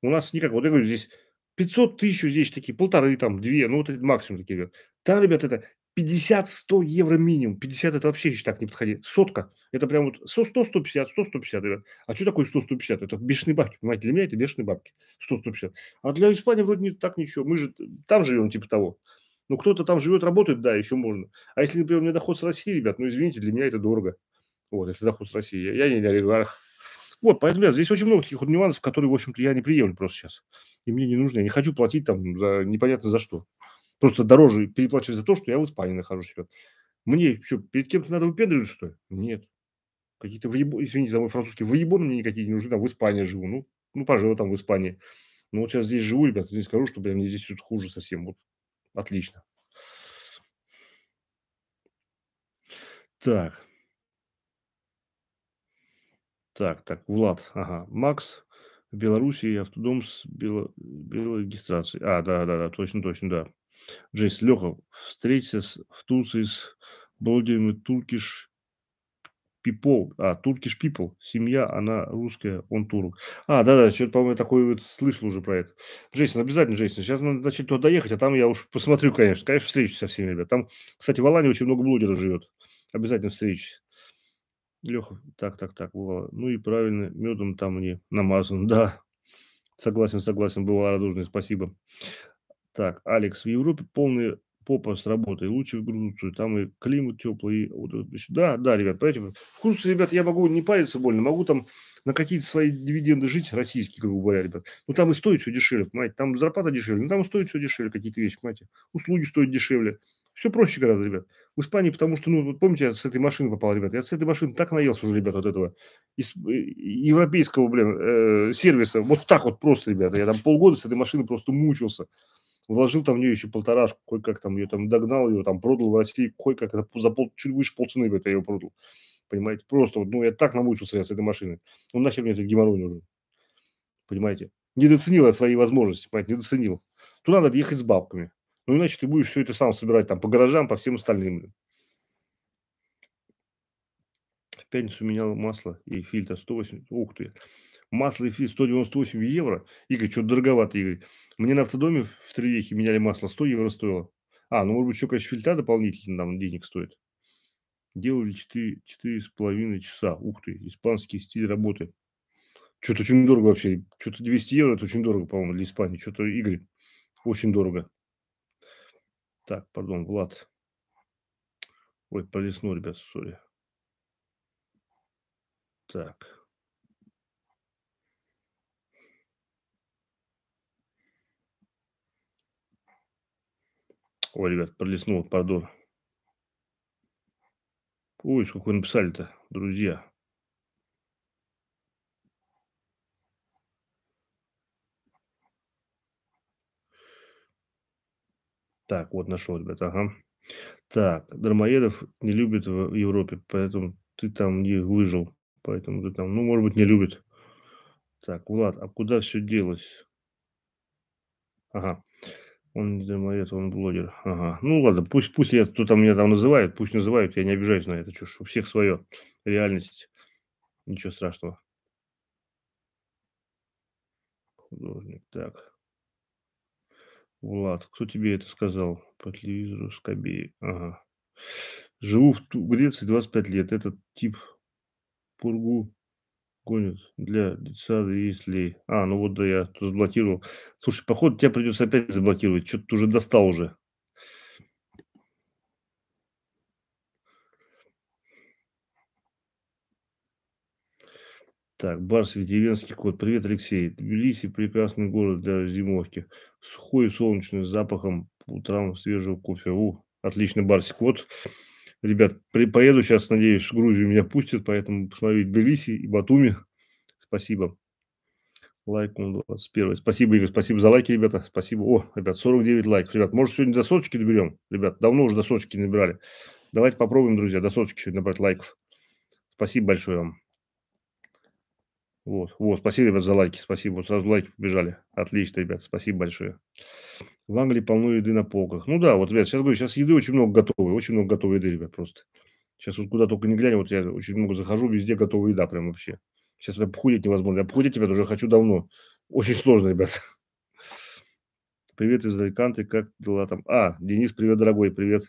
У нас никак, вот я говорю, здесь 500 тысяч, здесь такие полторы, там, две, ну, вот максимум такие. Ребят. Там, ребят, это 50-100 евро минимум. 50 это вообще еще так не подходи. Сотка. Это прям вот 100-150, 100-150, ребят. А что такое 100-150? Это бешеные бабки, понимаете? Для меня это бешеные бабки. 100-150. А для Испании вроде не так ничего. Мы же там живем, типа того. Ну, кто-то там живет, работает, да, еще можно. А если, например, у меня доход с России, ребят, ну, извините, для меня это дорого. Вот, если с России. Я не олигарх. Вот, поэтому, ребят, здесь очень много таких вот нюансов, которые, в общем-то, я не приемлю просто сейчас. И мне не нужно, я не хочу платить там за непонятно за что. Просто дороже переплачивать за то, что я в Испании нахожусь. Ребят. Мне что, перед кем-то надо выпендриваться, что ли? Нет. Какие-то воебоны, извините за мой французский, воебоны мне никакие не нужны, там в Испании живу. Ну, ну, пожалуй, там в Испании. Ну вот сейчас здесь живу, ребят, не скажу, что прям здесь тут хуже совсем. Вот отлично. Так. Так, так, Влад, ага, Макс, в Белоруссии автодом с бело, белорегистрацией. А, да, да, да, точно, точно, да. Жесть, Леха, встретиться с, в Турции с блогерами туркиш People, а, Turkish People, семья, она русская, он турок. А, да-да, что-то, по-моему, такое вот слышал уже про это. Джейсон, ну, обязательно, Джейсон, сейчас надо начать туда доехать, а там я уж посмотрю, конечно, конечно, встречусь со всеми, ребят. Там, кстати, в Алане очень много блогеров живет, обязательно встречусь. Леха, так, так, так, бывало. Ну и правильно, медом там мне намазан, да. Согласен, согласен, бывало радужный, спасибо. Так, Алекс, в Европе полный попа с работой, лучше в Груцию, там и климат теплый. И вот, да, да, ребят, понимаете, в Турции, ребят, я могу не париться больно, могу там на какие-то свои дивиденды жить, российские, как говоря, ребят. Ну, там и стоит все дешевле, понимаете, там зарплата дешевле, но ну там и стоит все дешевле, какие-то вещи, понимаете, услуги стоят дешевле. Все проще гораздо, ребят. В Испании, потому что, ну, помните, я с этой машины попал, ребят. Я с этой машины так наелся уже, ребят, вот этого. Из, э, европейского, блин, э, сервиса. Вот так вот просто, ребята. Я там полгода с этой машины просто мучился. Вложил там в нее еще полторашку, кое-как там ее там догнал, ее там продал в России, кое-как за пол, чуть выше полцены, ребят, я ее продал. Понимаете? Просто, ну, я так намучился я с этой машиной. Ну, нахер мне этот геморрой нужен. Понимаете? Не доценил я свои возможности, понимаете, Не доценил. Туда надо ехать с бабками. Ну, иначе ты будешь все это сам собирать там по гаражам, по всем остальным. В пятницу менял масло и фильтр 180. Ух ты. Масло и фильтр 198 евро. Игорь, что-то дороговато, Игорь. Мне на автодоме в Тревехе меняли масло. 100 евро стоило. А, ну, может быть, еще, конечно, фильтра дополнительно нам денег стоит. Делали 4, 4,5 часа. Ух ты, испанский стиль работы. Что-то очень дорого вообще. Что-то 200 евро, это очень дорого, по-моему, для Испании. Что-то, Игорь, очень дорого. Так, пардон, Влад. Ой, полеснул, ребят, сори. Так. Ой, ребят, пролистнул, пардон. Ой, сколько вы написали-то, друзья. Так, вот нашел, ребята. ага. Так, Дармоедов не любит в Европе, поэтому ты там не выжил. Поэтому ты там, ну, может быть, не любит. Так, Влад, а куда все делось? Ага. Он не дармоед, он блогер. Ага. Ну ладно, пусть, пусть я, кто там меня там называет, пусть называют, я не обижаюсь на это. Чушь. У всех свое. Реальность. Ничего страшного. Художник. Так. Влад, кто тебе это сказал? По телевизору Скобеев. Ага. Живу в Ту Греции 25 лет. Этот тип пургу гонит для детсады, если... А, ну вот да, я заблокировал. Слушай, походу тебя придется опять заблокировать. Что-то ты уже достал уже. Так, Барс, Ветеринский кот. Привет, Алексей. Тбилиси – прекрасный город для зимовки. Сухой солнечный, с запахом по утрам свежего кофе. У, отлично, Барсик. Вот, ребят, при, поеду сейчас, надеюсь, в Грузию меня пустят, поэтому посмотреть Тбилиси и Батуми. Спасибо. Лайк на 21. Спасибо, Игорь, спасибо за лайки, ребята. Спасибо. О, ребят, 49 лайков. Ребят, может, сегодня до соточки доберем? Ребят, давно уже до соточки набирали. Давайте попробуем, друзья, до соточки набрать лайков. Спасибо большое вам. Вот, вот, спасибо, ребят, за лайки, спасибо. Вот сразу лайки побежали. Отлично, ребят, спасибо большое. В Англии полно еды на полках. Ну да, вот, ребят, сейчас говорю, сейчас еды очень много готовой, очень много готовой еды, ребят, просто. Сейчас вот куда только не глянь, вот я очень много захожу, везде готовая еда прям вообще. Сейчас похудеть невозможно. Я похудеть, ребят, уже хочу давно. Очень сложно, ребят. Привет из Аликанты, как дела там? А, Денис, привет, дорогой, привет.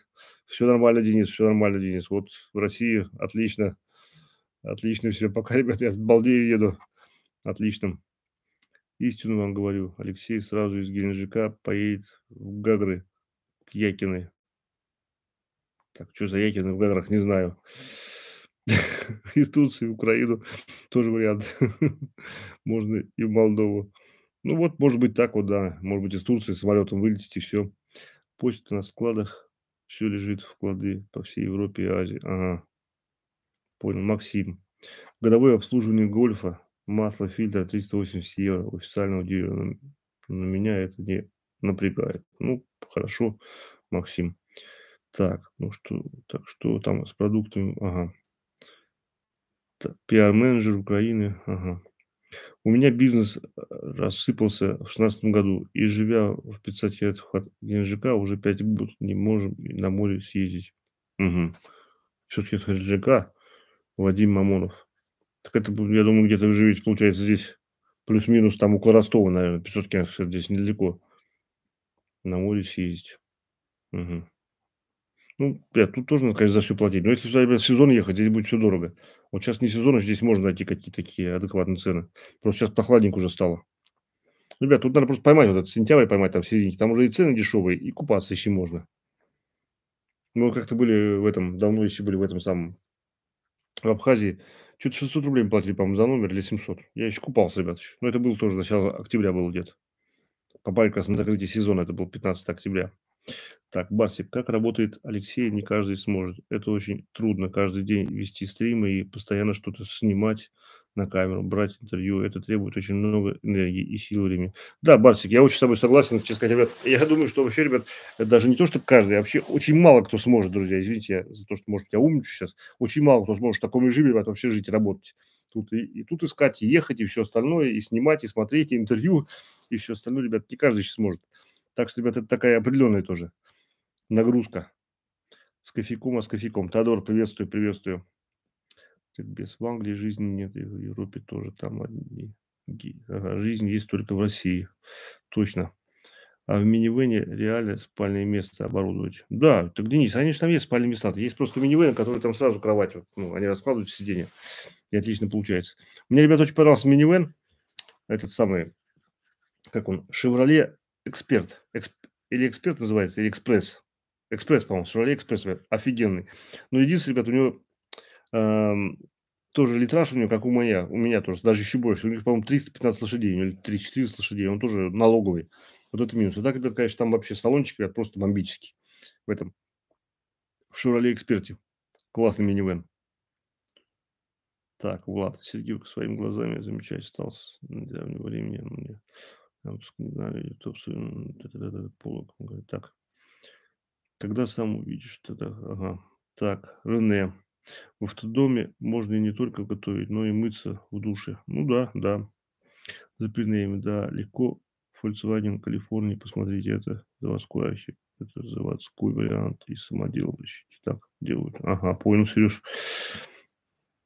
Все нормально, Денис, все нормально, Денис. Вот в России отлично. Отлично все. Пока, ребят, я балдею еду. Отлично. Истину вам говорю. Алексей сразу из Геленджика поедет в Гагры к Якиной. Так, что за Якины в Гаграх, не знаю. Из Турции в Украину тоже вариант. Можно и в Молдову. Ну вот, может быть, так вот, да. Может быть, из Турции самолетом и все. Почта на складах, все лежит в склады по всей Европе и Азии. Ага. Понял, Максим. Годовое обслуживание гольфа, масло, фильтр 380 евро. Официально удивлено. на меня это не напрягает. Ну, хорошо, Максим. Так, ну что, так что там с продуктами? Ага. Пиар-менеджер Украины. Ага. У меня бизнес э, рассыпался в 2016 году, и живя в 500 лет от Геленджика, уже 5 год не можем на море съездить. Угу. Все-таки от Геленджика Вадим Мамонов. Так это, я думаю, где-то в Живите, получается, здесь плюс-минус там около Ростова, наверное, 500 километров, здесь недалеко. На море съездить. Угу. Ну, блядь, тут тоже надо, ну, конечно, за все платить. Но если сюда, ребят, в сезон ехать, здесь будет все дорого. Вот сейчас не сезон, а здесь можно найти какие-то такие адекватные цены. Просто сейчас прохладненько уже стало. Ребят, тут надо просто поймать вот этот сентябрь, поймать там в середине. Там уже и цены дешевые, и купаться еще можно. Мы как-то были в этом, давно еще были в этом самом в Абхазии. Что-то 600 рублей им платили, по-моему, за номер или 700. Я еще купался, ребят. Но это было тоже начало октября было где-то. Попали как раз на закрытие сезона, это было 15 октября. Так, Барсик, как работает Алексей, не каждый сможет. Это очень трудно каждый день вести стримы и постоянно что-то снимать, на камеру, брать интервью. Это требует очень много энергии и сил времени. Да, Барсик, я очень с тобой согласен, честно сказать, ребят. Я думаю, что вообще, ребят, э, даже не то, чтобы каждый, а вообще очень мало кто сможет, друзья, извините я за то, что, может, я умничаю сейчас, очень мало кто сможет в таком режиме, ребят, вообще жить и работать. Тут и, и тут искать, и ехать, и все остальное, и снимать, и смотреть, и интервью, и все остальное, ребят, не каждый сейчас сможет Так что, ребят, это такая определенная тоже нагрузка. С кофейком, а с кофейком. Тодор, приветствую, приветствую без в Англии жизни нет, и в Европе тоже там одни. жизнь есть только в России. Точно. А в минивене реально спальное место оборудовать. Да, так, Денис, они же там есть спальные места. Есть просто минивены, которые там сразу кровать, вот, ну, они раскладывают сиденье. И отлично получается. Мне, ребята, очень понравился минивен. Этот самый, как он, Chevrolet Expert. Или Expert называется, или Express. Экспресс, по-моему, Chevrolet Экспресс. Офигенный. Но единственное, ребят, у него тоже литраж у него, как у моя, у меня тоже, даже еще больше. У них, по-моему, 315 лошадей, или 314 лошадей, он тоже налоговый. Вот это минус. А так, это, конечно, там вообще салончик ребят, просто бомбический в этом. В Шевроле Эксперте. Классный минивэн. Так, Влад, Сергеюк своими глазами замечать стал с недавнего времени. Мне там скандинали, полок. Он так, когда сам увидишь, тогда, ага. Так, Рене. В автодоме можно и не только готовить, но и мыться в душе. Ну да, да. За пельменями, да, легко. Volkswagen Калифорнии, посмотрите, это заводской ощип. Это заводской вариант и самоделочки так делают. Ага, понял, Сереж.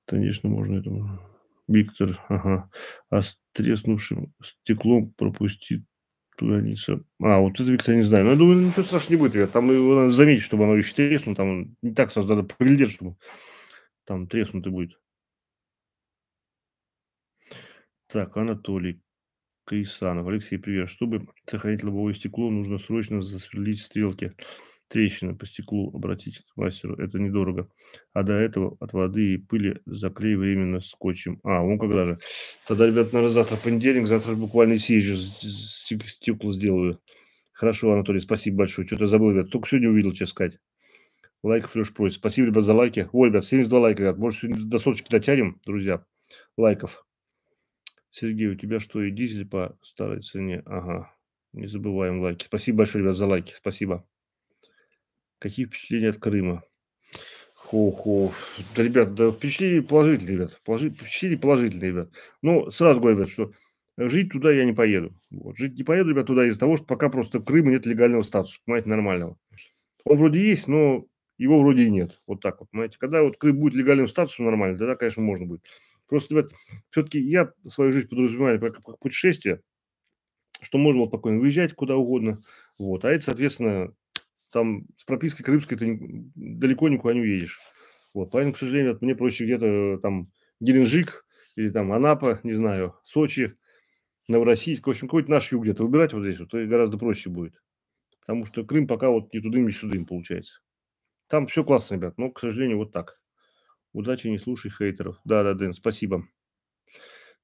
Конечно, можно это... Виктор, ага. А с треснувшим стеклом пропустит граница. А, вот это, Виктор, не знаю. Но ну, я думаю, ничего страшного не будет, Я Там его надо заметить, чтобы оно еще треснуло. Там не так сразу надо прилежно, чтобы там треснутый будет. Так, Анатолий Кайсанов. Алексей, привет. Чтобы сохранить лобовое стекло, нужно срочно засверлить стрелки. Трещины по стеклу обратите к мастеру. Это недорого. А до этого от воды и пыли заклей временно скотчем. А, он когда же. Тогда, ребят, наверное, завтра понедельник. Завтра же буквально съезжу, стекло сделаю. Хорошо, Анатолий, спасибо большое. Что-то забыл, ребят. Только сегодня увидел, что сказать. Лайков Леш просит. Спасибо, ребят, за лайки. Ой, ребят, 72 лайка, ребят. Может, сегодня до соточки дотянем, друзья, лайков. Сергей, у тебя что, и дизель по старой цене? Ага, не забываем лайки. Спасибо большое, ребят, за лайки. Спасибо. Какие впечатления от Крыма? Хо-хо. Да, ребят, да, впечатления положительные, ребят. Положи... Впечатления положительные, ребят. Ну, сразу говорю, ребят, что жить туда я не поеду. Вот. Жить не поеду, ребят, туда из-за того, что пока просто в Крыму нет легального статуса, понимаете, нормального. Он вроде есть, но его вроде и нет. Вот так вот, понимаете. Когда вот Крым будет легальным статусом нормально, тогда, конечно, можно будет. Просто, ребят, все-таки я свою жизнь подразумеваю как, как путешествие, что можно вот спокойно выезжать куда угодно. Вот. А это, соответственно, там с пропиской крымской ты далеко никуда не уедешь. Вот. Поэтому, к сожалению, мне проще где-то э, там Геленджик или там Анапа, не знаю, Сочи, Новороссийск, в общем, какой-то наш юг где-то выбирать вот здесь, вот, и гораздо проще будет. Потому что Крым пока вот не тудым, не им получается. Там все классно, ребят, но, к сожалению, вот так. Удачи, не слушай хейтеров. Да, да, Дэн, спасибо.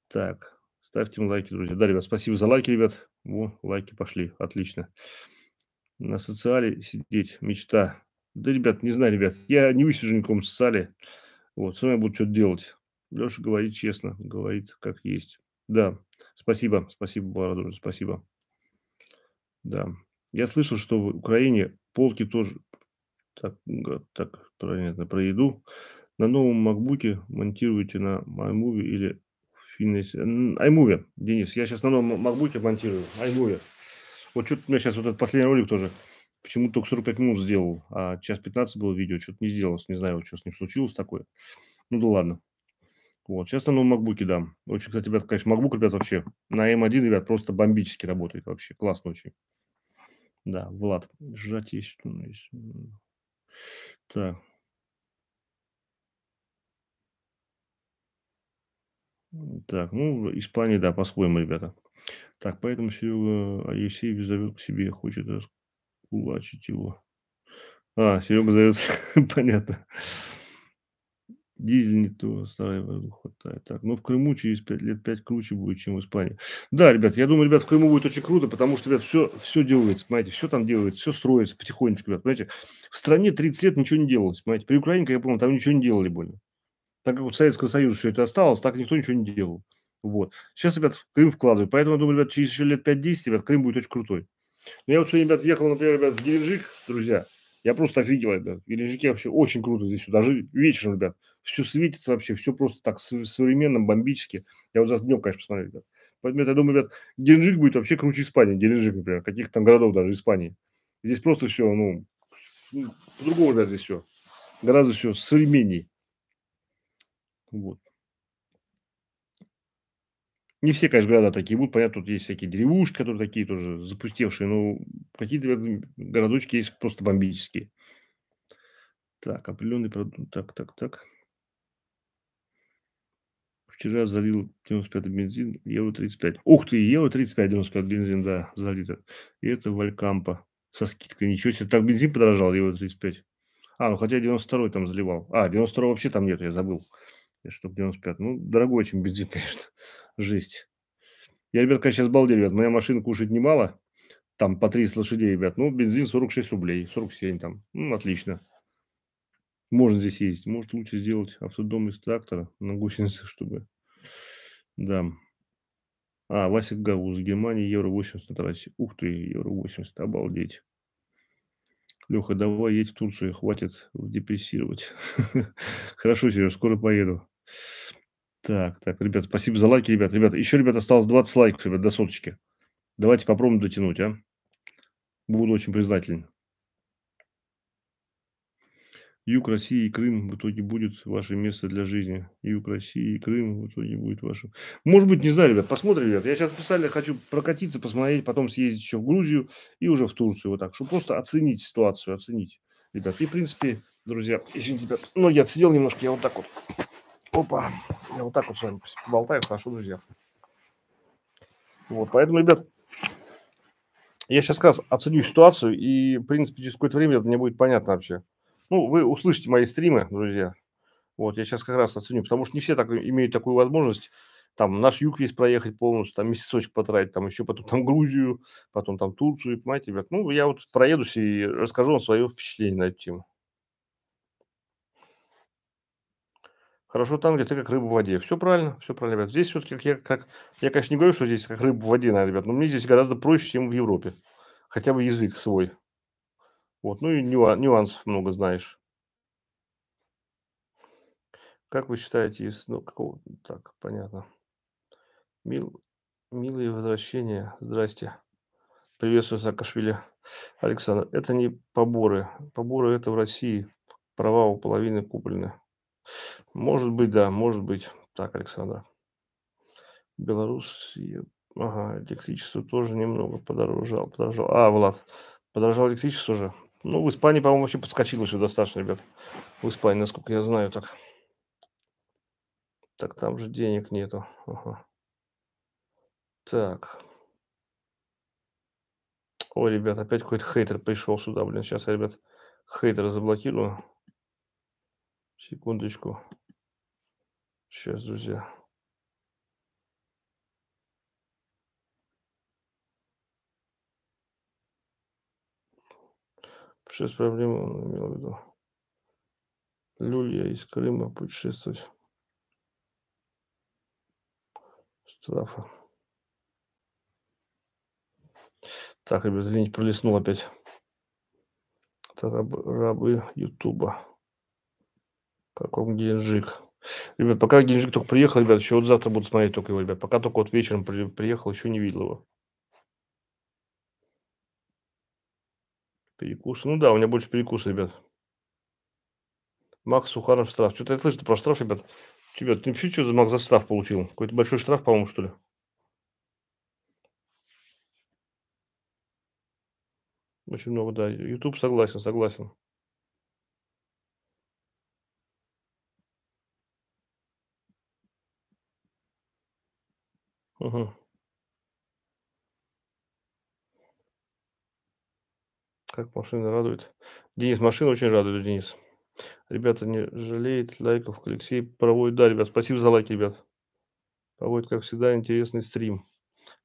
Так, ставьте лайки, друзья. Да, ребят, спасибо за лайки, ребят. Во, лайки пошли, отлично. На социале сидеть, мечта. Да, ребят, не знаю, ребят, я не высижу никаком социале. Вот, с вами буду что-то делать. Леша говорит честно, говорит как есть. Да, спасибо, спасибо, Бара, спасибо. Да, я слышал, что в Украине полки тоже, так, так понятно, про еду. На новом MacBook монтируете на iMovie или Finis... iMovie, Денис, я сейчас на новом MacBook монтирую, iMovie. Вот что-то у меня сейчас вот этот последний ролик тоже почему-то только 45 минут сделал, а час 15 было видео, что-то не сделалось, не знаю, вот что с ним случилось такое. Ну да ладно. Вот, сейчас на новом MacBook да. Очень, кстати, ребят, конечно, MacBook, ребят, вообще на M1, ребят, просто бомбически работает вообще. Классно очень. Да, Влад, сжать есть, что есть. Так. Так, ну, Испания, да, по-своему, ребята. Так, поэтому Серега Алексеев зовет к себе, хочет раскулачить его. А, Серега зовет, понятно. Дизель не то, старый хватает. Так, но ну, в Крыму через 5 лет 5 круче будет, чем в Испании. Да, ребят, я думаю, ребят, в Крыму будет очень круто, потому что, ребят, все, все делается, понимаете, все там делается, все строится потихонечку, ребят, понимаете. В стране 30 лет ничего не делалось, понимаете. При Украине, как я помню, там ничего не делали больно. Так как у Советского Союза все это осталось, так никто ничего не делал. Вот. Сейчас, ребят, в Крым вкладывают. Поэтому, я думаю, ребят, через еще лет 5-10, ребят, Крым будет очень крутой. Но ну, я вот сегодня, ребят, въехал, например, ребят, в Геленджик, друзья – я просто офигел, ребят. В Геленджике вообще очень круто здесь. Даже вечером, ребят, все светится вообще, все просто так современно, бомбически. Я вот за днем, конечно, посмотрю, ребят. Поэтому я думаю, ребят, Геленджик будет вообще круче Испании. Геленджик, например, каких там городов даже Испании. Здесь просто все, ну, ну, по-другому, ребят, здесь все. Гораздо все современней. Вот. Не все, конечно, города такие будут. Понятно, тут есть всякие деревушки, которые такие тоже запустевшие, но какие-то городочки есть просто бомбические. Так, определенный продукт. Так, так, так. Вчера залил 95 бензин, евро 35. Ух ты, евро 35, 95 бензин, да, за литр. И это Валькампа со скидкой. Ничего себе, так бензин подорожал, евро 35. А, ну хотя 92 там заливал. А, 92 вообще там нет, я забыл. Я что, 95. Ну, дорогой очень бензин, конечно. Жесть. Я, ребят, конечно, сейчас балдею, ребят. Моя машина кушает немало. Там по 30 лошадей, ребят. Ну, бензин 46 рублей, 47 там. Ну, отлично. Можно здесь ездить. Может, лучше сделать автодом из трактора на гусенице, чтобы... Да. А, Васик Гавуз, Германия, евро 80 на трассе. Ух ты, евро 80, обалдеть. Леха, давай едь в Турцию, хватит депрессировать. Хорошо, Сереж, скоро поеду. Так, так, ребят, спасибо за лайки, ребят. Ребят, еще, ребят, осталось 20 лайков, ребят, до соточки. Давайте попробуем дотянуть, а? Буду очень признателен. Юг России и Крым в итоге будет ваше место для жизни. Юг России и Крым в итоге будет ваше. Может быть, не знаю, ребят, посмотрим, ребят. Я сейчас специально хочу прокатиться, посмотреть, потом съездить еще в Грузию и уже в Турцию. Вот так, чтобы просто оценить ситуацию, оценить, ребят. И, в принципе, друзья, извините, ребят, ноги отсидел немножко, я вот так вот Опа, я вот так вот с вами болтаю, хорошо, друзья. Вот, поэтому, ребят, я сейчас как раз оценю ситуацию, и, в принципе, через какое-то время это мне будет понятно вообще. Ну, вы услышите мои стримы, друзья. Вот, я сейчас как раз оценю, потому что не все так имеют такую возможность. Там наш юг есть проехать полностью, там месяцочек потратить, там еще потом там Грузию, потом там Турцию, понимаете, ребят. Ну, я вот проедусь и расскажу вам свое впечатление на эту тему. Хорошо там, где ты как рыба в воде. Все правильно, все правильно, ребят. Здесь все-таки, как я, как, я, конечно, не говорю, что здесь как рыба в воде, наверное, ребят, но мне здесь гораздо проще, чем в Европе. Хотя бы язык свой. Вот, ну и нюансов много знаешь. Как вы считаете, из... Ну, какого... Так, понятно. Мил... Милые возвращения. Здрасте. Приветствую, Саакашвили. Александр, это не поборы. Поборы – это в России. Права у половины куплены. Может быть, да, может быть. Так, Александра. Беларусь, ага, электричество тоже немного подорожало. подорожало. А, Влад, подорожало электричество уже. Ну, в Испании, по-моему, вообще подскочило все достаточно, ребят. В Испании, насколько я знаю, так. Так, там же денег нету. Ага. Так. Ой, ребят, опять какой-то хейтер пришел сюда, блин. Сейчас я, ребят, хейтер заблокирую. Секундочку. Сейчас, друзья. Сейчас проблема, он ну, имел в виду. Люлья из Крыма путешествовать. Штрафы. Так, ребята, извините, пролистнул опять. Это рабы Ютуба. Каком Геленджик? Ребят, пока Геленджик только приехал, ребят, еще вот завтра буду смотреть только его, ребят. Пока только вот вечером при, приехал, еще не видел его. Перекус. Ну да, у меня больше перекус, ребят. Макс Суханов штраф. Что-то я слышу про штраф, ребят. Тебя ты вообще что за Макс за штраф получил? Какой-то большой штраф, по-моему, что ли? Очень много, да. YouTube согласен, согласен. Мгм. Как машина радует. Денис, машина очень радует, Денис. Ребята, не жалеет лайков. Алексей проводит. Да, ребят, спасибо за лайки, ребят. Проводит, как всегда, интересный стрим.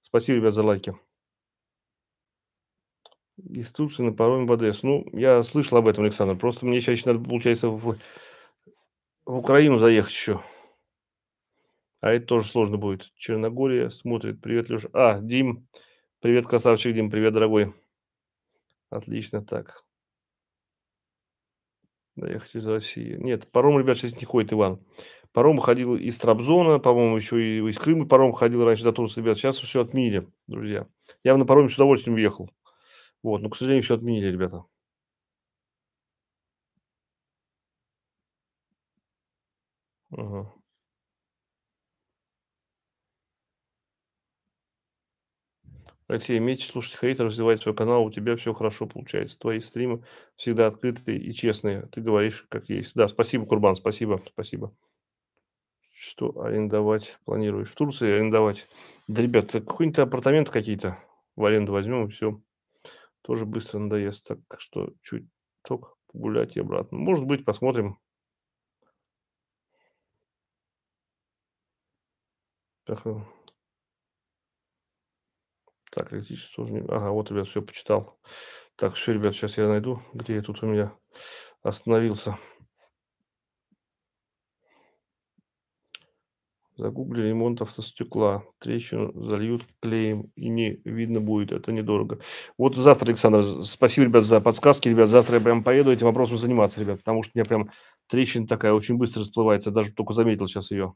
Спасибо, ребят, за лайки. Инструкции на пароль МВДС. Ну, я слышал об этом, Александр. Просто мне сейчас надо, получается, в, в Украину заехать еще. А это тоже сложно будет. Черногория смотрит. Привет, Леша. А, Дим. Привет, красавчик Дим. Привет, дорогой. Отлично так. Доехать из России. Нет, паром, ребят, сейчас не ходит, Иван. Паром ходил из Трабзона, по-моему, еще и из Крыма паром ходил раньше до Турции, ребят. Сейчас все отменили, друзья. Я на пароме с удовольствием ехал. Вот, но, к сожалению, все отменили, ребята. Угу Алексей Меч, слушать хейтер, развивать свой канал, у тебя все хорошо получается. Твои стримы всегда открытые и честные. Ты говоришь, как есть. Да, спасибо, Курбан, спасибо, спасибо. Что арендовать планируешь? В Турции арендовать? Да, ребят, какой-нибудь апартамент какие-то в аренду возьмем и все. Тоже быстро надоест. Так что чуть только погулять и обратно. Может быть, посмотрим. Так, так, электричество тоже не... Ага, вот, ребят, все почитал. Так, все, ребят, сейчас я найду, где я тут у меня остановился. Загугли ремонт автостекла. Трещину зальют клеем и не видно будет. Это недорого. Вот завтра, Александр, спасибо, ребят, за подсказки. Ребят, завтра я прям поеду этим вопросом заниматься, ребят, потому что у меня прям трещина такая очень быстро расплывается. Я даже только заметил сейчас ее.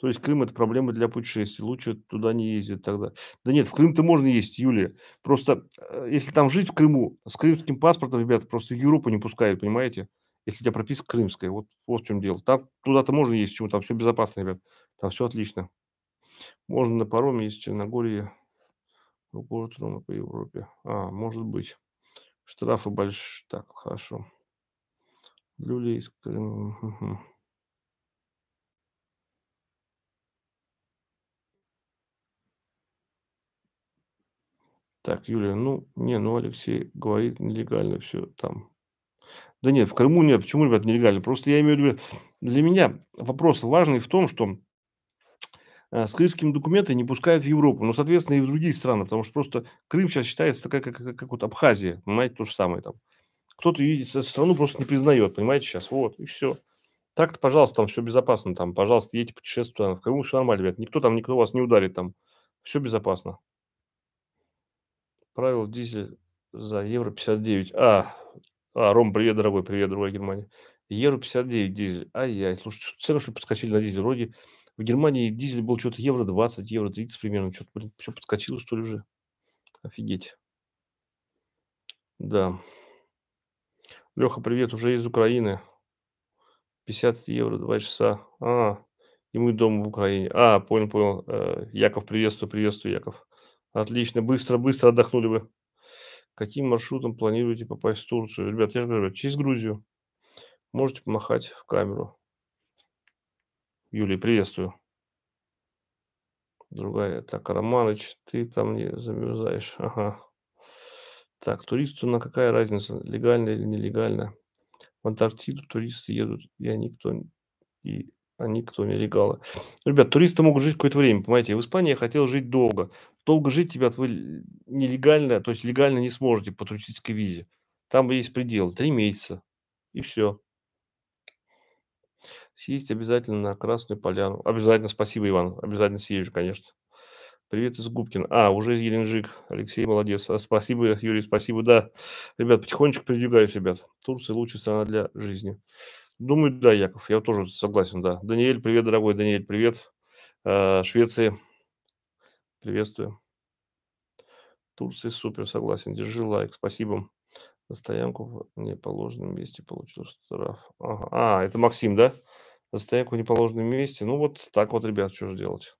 То есть Крым – это проблема для путешествий. Лучше туда не ездить тогда. Да нет, в Крым-то можно ездить, Юлия. Просто э, если там жить в Крыму, с крымским паспортом, ребята, просто в Европу не пускают, понимаете? Если у тебя прописка крымская, вот, вот в чем дело. Там туда-то можно ездить, чему там все безопасно, ребят. Там все отлично. Можно на пароме из Черногории в город Рома по Европе. А, может быть. Штрафы большие. Так, хорошо. Люлей из Крыма. Так, Юлия, ну, не, ну, Алексей говорит, нелегально все там. Да нет, в Крыму нет. Почему, ребят, нелегально? Просто я имею в виду, для меня вопрос важный в том, что э, с крымскими документами не пускают в Европу, но, соответственно, и в другие страны, потому что просто Крым сейчас считается такая, как, как, как вот Абхазия, понимаете, то же самое там. Кто-то видит страну просто не признает, понимаете, сейчас, вот, и все. Так-то, пожалуйста, там все безопасно, там, пожалуйста, едете путешествовать туда, в Крыму все нормально, ребят, никто там, никто вас не ударит там, все безопасно. Правил дизель за евро 59. А, а Ром, привет, дорогой, привет, дорогая Германия. Евро 59 дизель. Ай-яй, слушай, цены что подскочили на дизель. Вроде в Германии дизель был что-то евро 20, евро 30 примерно. Что-то, блин, все подскочило, что ли, уже. Офигеть. Да. Леха, привет, уже из Украины. 50 евро, 2 часа. А, и мы дома в Украине. А, понял, понял. Э, Яков, приветствую, приветствую, Яков. Отлично, быстро-быстро отдохнули бы. Каким маршрутом планируете попасть в Турцию? Ребят, я же говорю, через Грузию. Можете помахать в камеру. Юлия, приветствую. Другая. Так, Романыч, ты там не замерзаешь. Ага. Так, туристу на какая разница, легально или нелегально? В Антарктиду туристы едут, я никто и они кто нелегалы. Ребят, туристы могут жить какое-то время, понимаете. В Испании я хотел жить долго. Долго жить, ребят, вы нелегально, то есть легально не сможете по туристической визе. Там есть предел, три месяца, и все. Съесть обязательно на Красную Поляну. Обязательно, спасибо, Иван. Обязательно съезжу, конечно. Привет из Губкина. А, уже из Еленжик. Алексей, молодец. А, спасибо, Юрий, спасибо. Да, ребят, потихонечку передвигаюсь, ребят. Турция – лучшая страна для жизни. Думаю, да, Яков, я тоже согласен, да. Даниэль, привет, дорогой Даниэль, привет. А, Швеции, приветствую. Турции, супер, согласен, держи лайк, спасибо. За стоянку в неположенном месте получил штраф. Ага. А, это Максим, да? За стоянку в неположенном месте. Ну вот так вот, ребят, что же делать?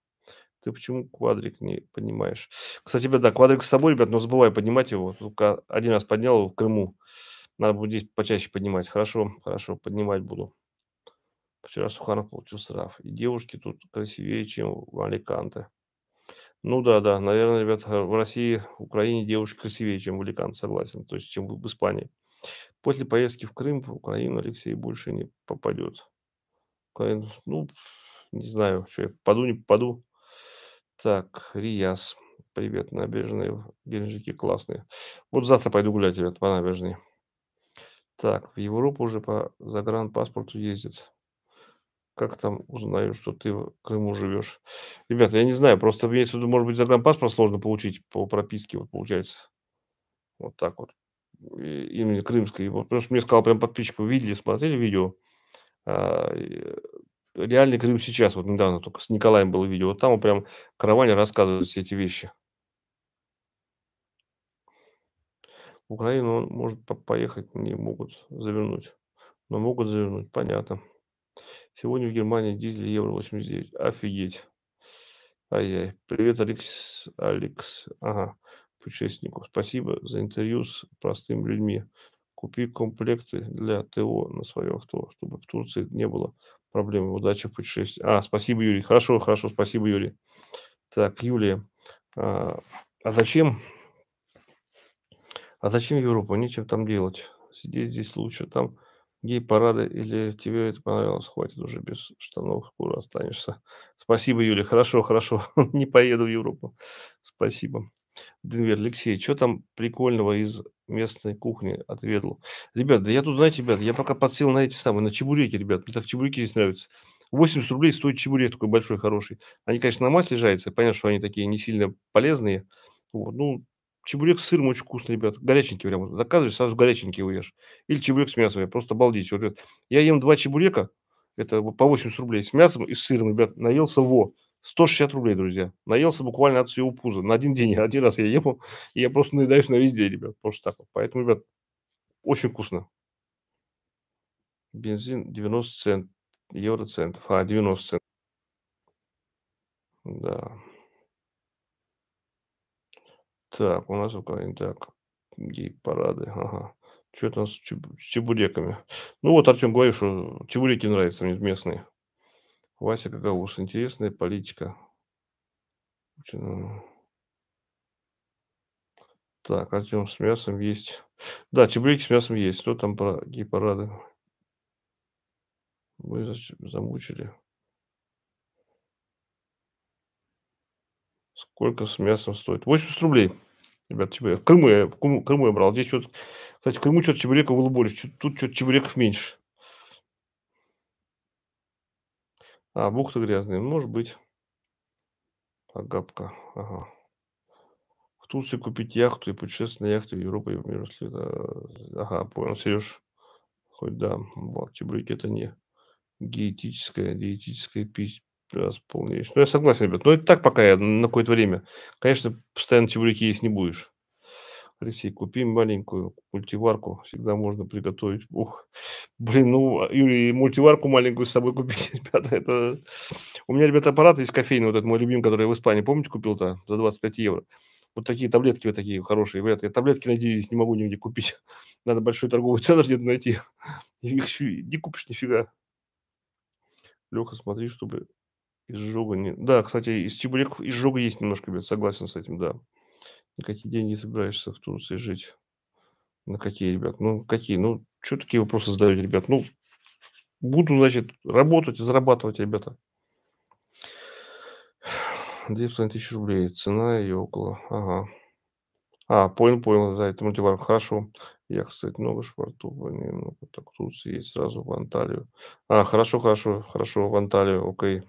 Ты почему квадрик не поднимаешь? Кстати, ребят, да, квадрик с тобой, ребят, но забывай поднимать его. Только один раз поднял его в Крыму. Надо будет здесь почаще поднимать. Хорошо, хорошо, поднимать буду. Вчера Суханов получил сраф. И девушки тут красивее, чем в Аликанте. Ну да, да, наверное, ребят, в России, в Украине девушки красивее, чем в Аликанте, согласен, то есть чем в Испании. После поездки в Крым, в Украину Алексей больше не попадет. Украину, ну, не знаю, что я попаду, не попаду. Так, Рияс, привет, набережные в классные. Вот завтра пойду гулять, ребят, по набережной. Так, в Европу уже по загранпаспорту ездит. Как там узнаю, что ты в Крыму живешь? Ребята, я не знаю, просто мне сюда, может быть, загранпаспорт сложно получить по прописке, вот получается. Вот так вот. именно крымской. Вот, Просто мне сказал прям подписчик, вы видели, смотрели видео. А, реальный Крым сейчас, вот недавно только с Николаем было видео, вот там он прям караване рассказывает все эти вещи. В Украину он может поехать, не могут завернуть. Но могут завернуть, понятно. Сегодня в Германии дизель евро 89. Офигеть. Ай-яй. Привет, Алекс. Алекс. Ага. Путешественников. Спасибо за интервью с простыми людьми. Купи комплекты для ТО на свое авто, чтобы в Турции не было проблем. Удачи в путешествии. А, спасибо, Юрий. Хорошо, хорошо. Спасибо, Юрий. Так, Юлия. А, а зачем а зачем Европу? Нечем там делать. Сидеть здесь лучше. Там гей-парады или тебе это понравилось? Хватит уже без штанов, скоро останешься. Спасибо, Юля. Хорошо, хорошо. Не поеду в Европу. Спасибо. Денвер, Алексей, что там прикольного из местной кухни отведал? Ребят, да я тут, знаете, ребят, я пока подсел на эти самые, на чебуреки, ребят. Мне так чебуреки здесь нравятся. 80 рублей стоит чебурек такой большой, хороший. Они, конечно, на масле жарятся, понятно, что они такие не сильно полезные. Вот, ну, Чебурек с сыром очень вкусный, ребят. Горяченький прям. Заказываешь, сразу горяченький уешь. Или чебурек с мясом. Я просто обалдеть. Вот, я ем два чебурека, это по 80 рублей, с мясом и с сыром, ребят. Наелся во. 160 рублей, друзья. Наелся буквально от своего пуза. На один день. Один раз я ем, и я просто наедаюсь на весь день, ребят. Просто так вот. Поэтому, ребят, очень вкусно. Бензин 90 цент, евроцентов. А, 90 центов. Да. Так, у нас в Украине, так, гей-парады, ага. Что там с, чеб... с чебуреками? Ну вот Артем говорит, что чебуреки нравятся мне местные. Вася Какаус, интересная политика. Ну. Так, Артем, с мясом есть. Да, чебуреки с мясом есть. Что там про гей-парады? Вы замучили. Сколько с мясом стоит? 80 рублей. Ребят, чебурек. Крыму я, в Крыму я брал. Здесь что-то... Кстати, в Крыму что-то чебуреков было больше. Тут что-то чебуреков меньше. А, бухты грязные. Может быть. Агапка. Ага. В Турции купить яхту и путешествовать на яхте в Европу и в мир. Ага, понял, Сереж. Хоть да. Вот, чебуреки это не диетическая, диетическая пища Прям полнейший. Ну, я согласен, ребят. Но ну, это так пока я на какое-то время. Конечно, постоянно чебуреки есть не будешь. Алексей, купи маленькую мультиварку, всегда можно приготовить. Ух, блин, ну, а, Юрий, мультиварку маленькую с собой купить, ребята, это... У меня, ребята, аппарат есть кофейный, вот этот мой любимый, который я в Испании, помните, купил-то за 25 евро? Вот такие таблетки вот такие хорошие, вряд Я таблетки, надеюсь, не могу нигде купить. Надо большой торговый центр где-то найти. Их не купишь нифига. Леха, смотри, чтобы Изжога не... Да, кстати, из чебуреков изжога есть немножко, блядь, согласен с этим, да. На какие деньги собираешься в Турции жить? На какие, ребят? Ну, какие? Ну, что такие вопросы задают ребят? Ну, буду, значит, работать и зарабатывать, ребята. 2,5 тысячи рублей. Цена ее около. Ага. А, понял, понял, да, это мультивар. Хорошо. Я, кстати, много шпортов, немного. Ну, так, тут есть сразу в Анталию. А, хорошо, хорошо, хорошо, в Анталию, окей.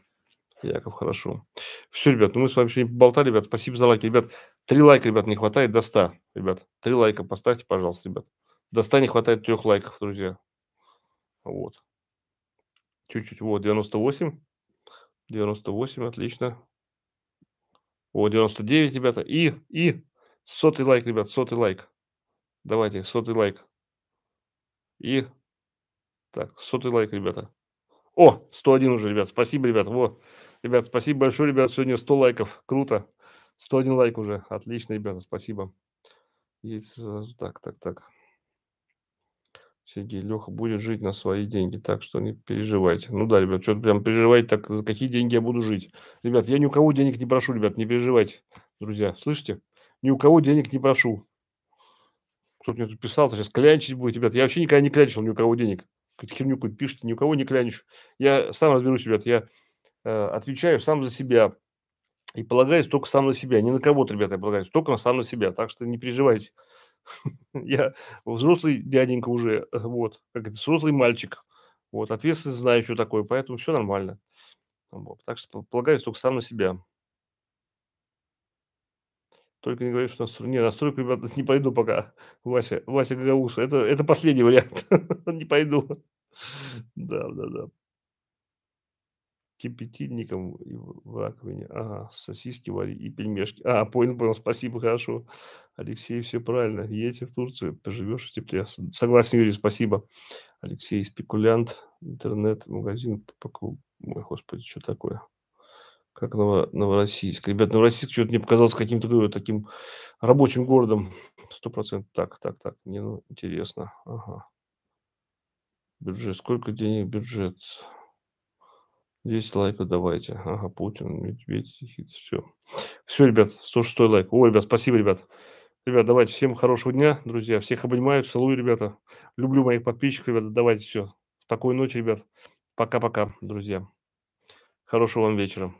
Яков, хорошо. Все, ребят, ну мы с вами еще не поболтали, ребят. Спасибо за лайки. Ребят, три лайка, ребят, не хватает до 100. Ребят, три лайка поставьте, пожалуйста, ребят. До 100 не хватает трех лайков, друзья. Вот. Чуть-чуть, вот, 98. 98, отлично. Вот, 99, ребята. И, и, сотый лайк, ребят, сотый лайк. Давайте, сотый лайк. И, так, сотый лайк, ребята. О, 101 уже, ребят. Спасибо, ребят. Вот. Ребят, спасибо большое, ребят. Сегодня 100 лайков. Круто. 101 лайк уже. Отлично, ребята, спасибо. И, так, так, так. Сергей, Леха будет жить на свои деньги, так что не переживайте. Ну да, ребят, что-то прям переживать, так за какие деньги я буду жить. Ребят, я ни у кого денег не прошу, ребят, не переживайте, друзья. Слышите? Ни у кого денег не прошу. Кто-то мне тут писал, сейчас клянчить будет. Ребят, я вообще никогда не клянчил ни у кого денег. Какую-то херню пишите, ни у кого не клянчишь. Я сам разберусь, ребят, я Э, отвечаю сам за себя и полагаюсь только сам на себя. не на кого-то, ребята, я полагаюсь, только на сам на себя. Так что не переживайте. Я взрослый дяденька уже, вот, как это, взрослый мальчик. Вот, ответственность знаю, что такое, поэтому все нормально. Вот, так что полагаюсь только сам на себя. Только не говори, что настрой, не, настройку, ребята, не пойду пока. Вася, Вася Гагауса. Это, это последний вариант. не пойду. да, да, да кипятильником и в раковине. Ага, сосиски вари и пельмешки. А, понял, понял, спасибо, хорошо. Алексей, все правильно. Едете в Турцию, поживешь в тепле. Согласен, Юрий, спасибо. Алексей, спекулянт, интернет-магазин. мой господи, что такое? Как ново Новороссийск. Ребят, Новороссийск что-то мне показался каким-то э, таким рабочим городом. Сто процентов так, так, так. Не, ну, интересно. Ага. Бюджет. Сколько денег бюджет? 10 лайков давайте. Ага, Путин, Медведь, все. Все, ребят, 106 лайк. О, ребят, спасибо, ребят. Ребят, давайте всем хорошего дня, друзья. Всех обнимаю, целую, ребята. Люблю моих подписчиков, ребята. Давайте все. Такой ночи, ребят. Пока-пока, друзья. Хорошего вам вечера.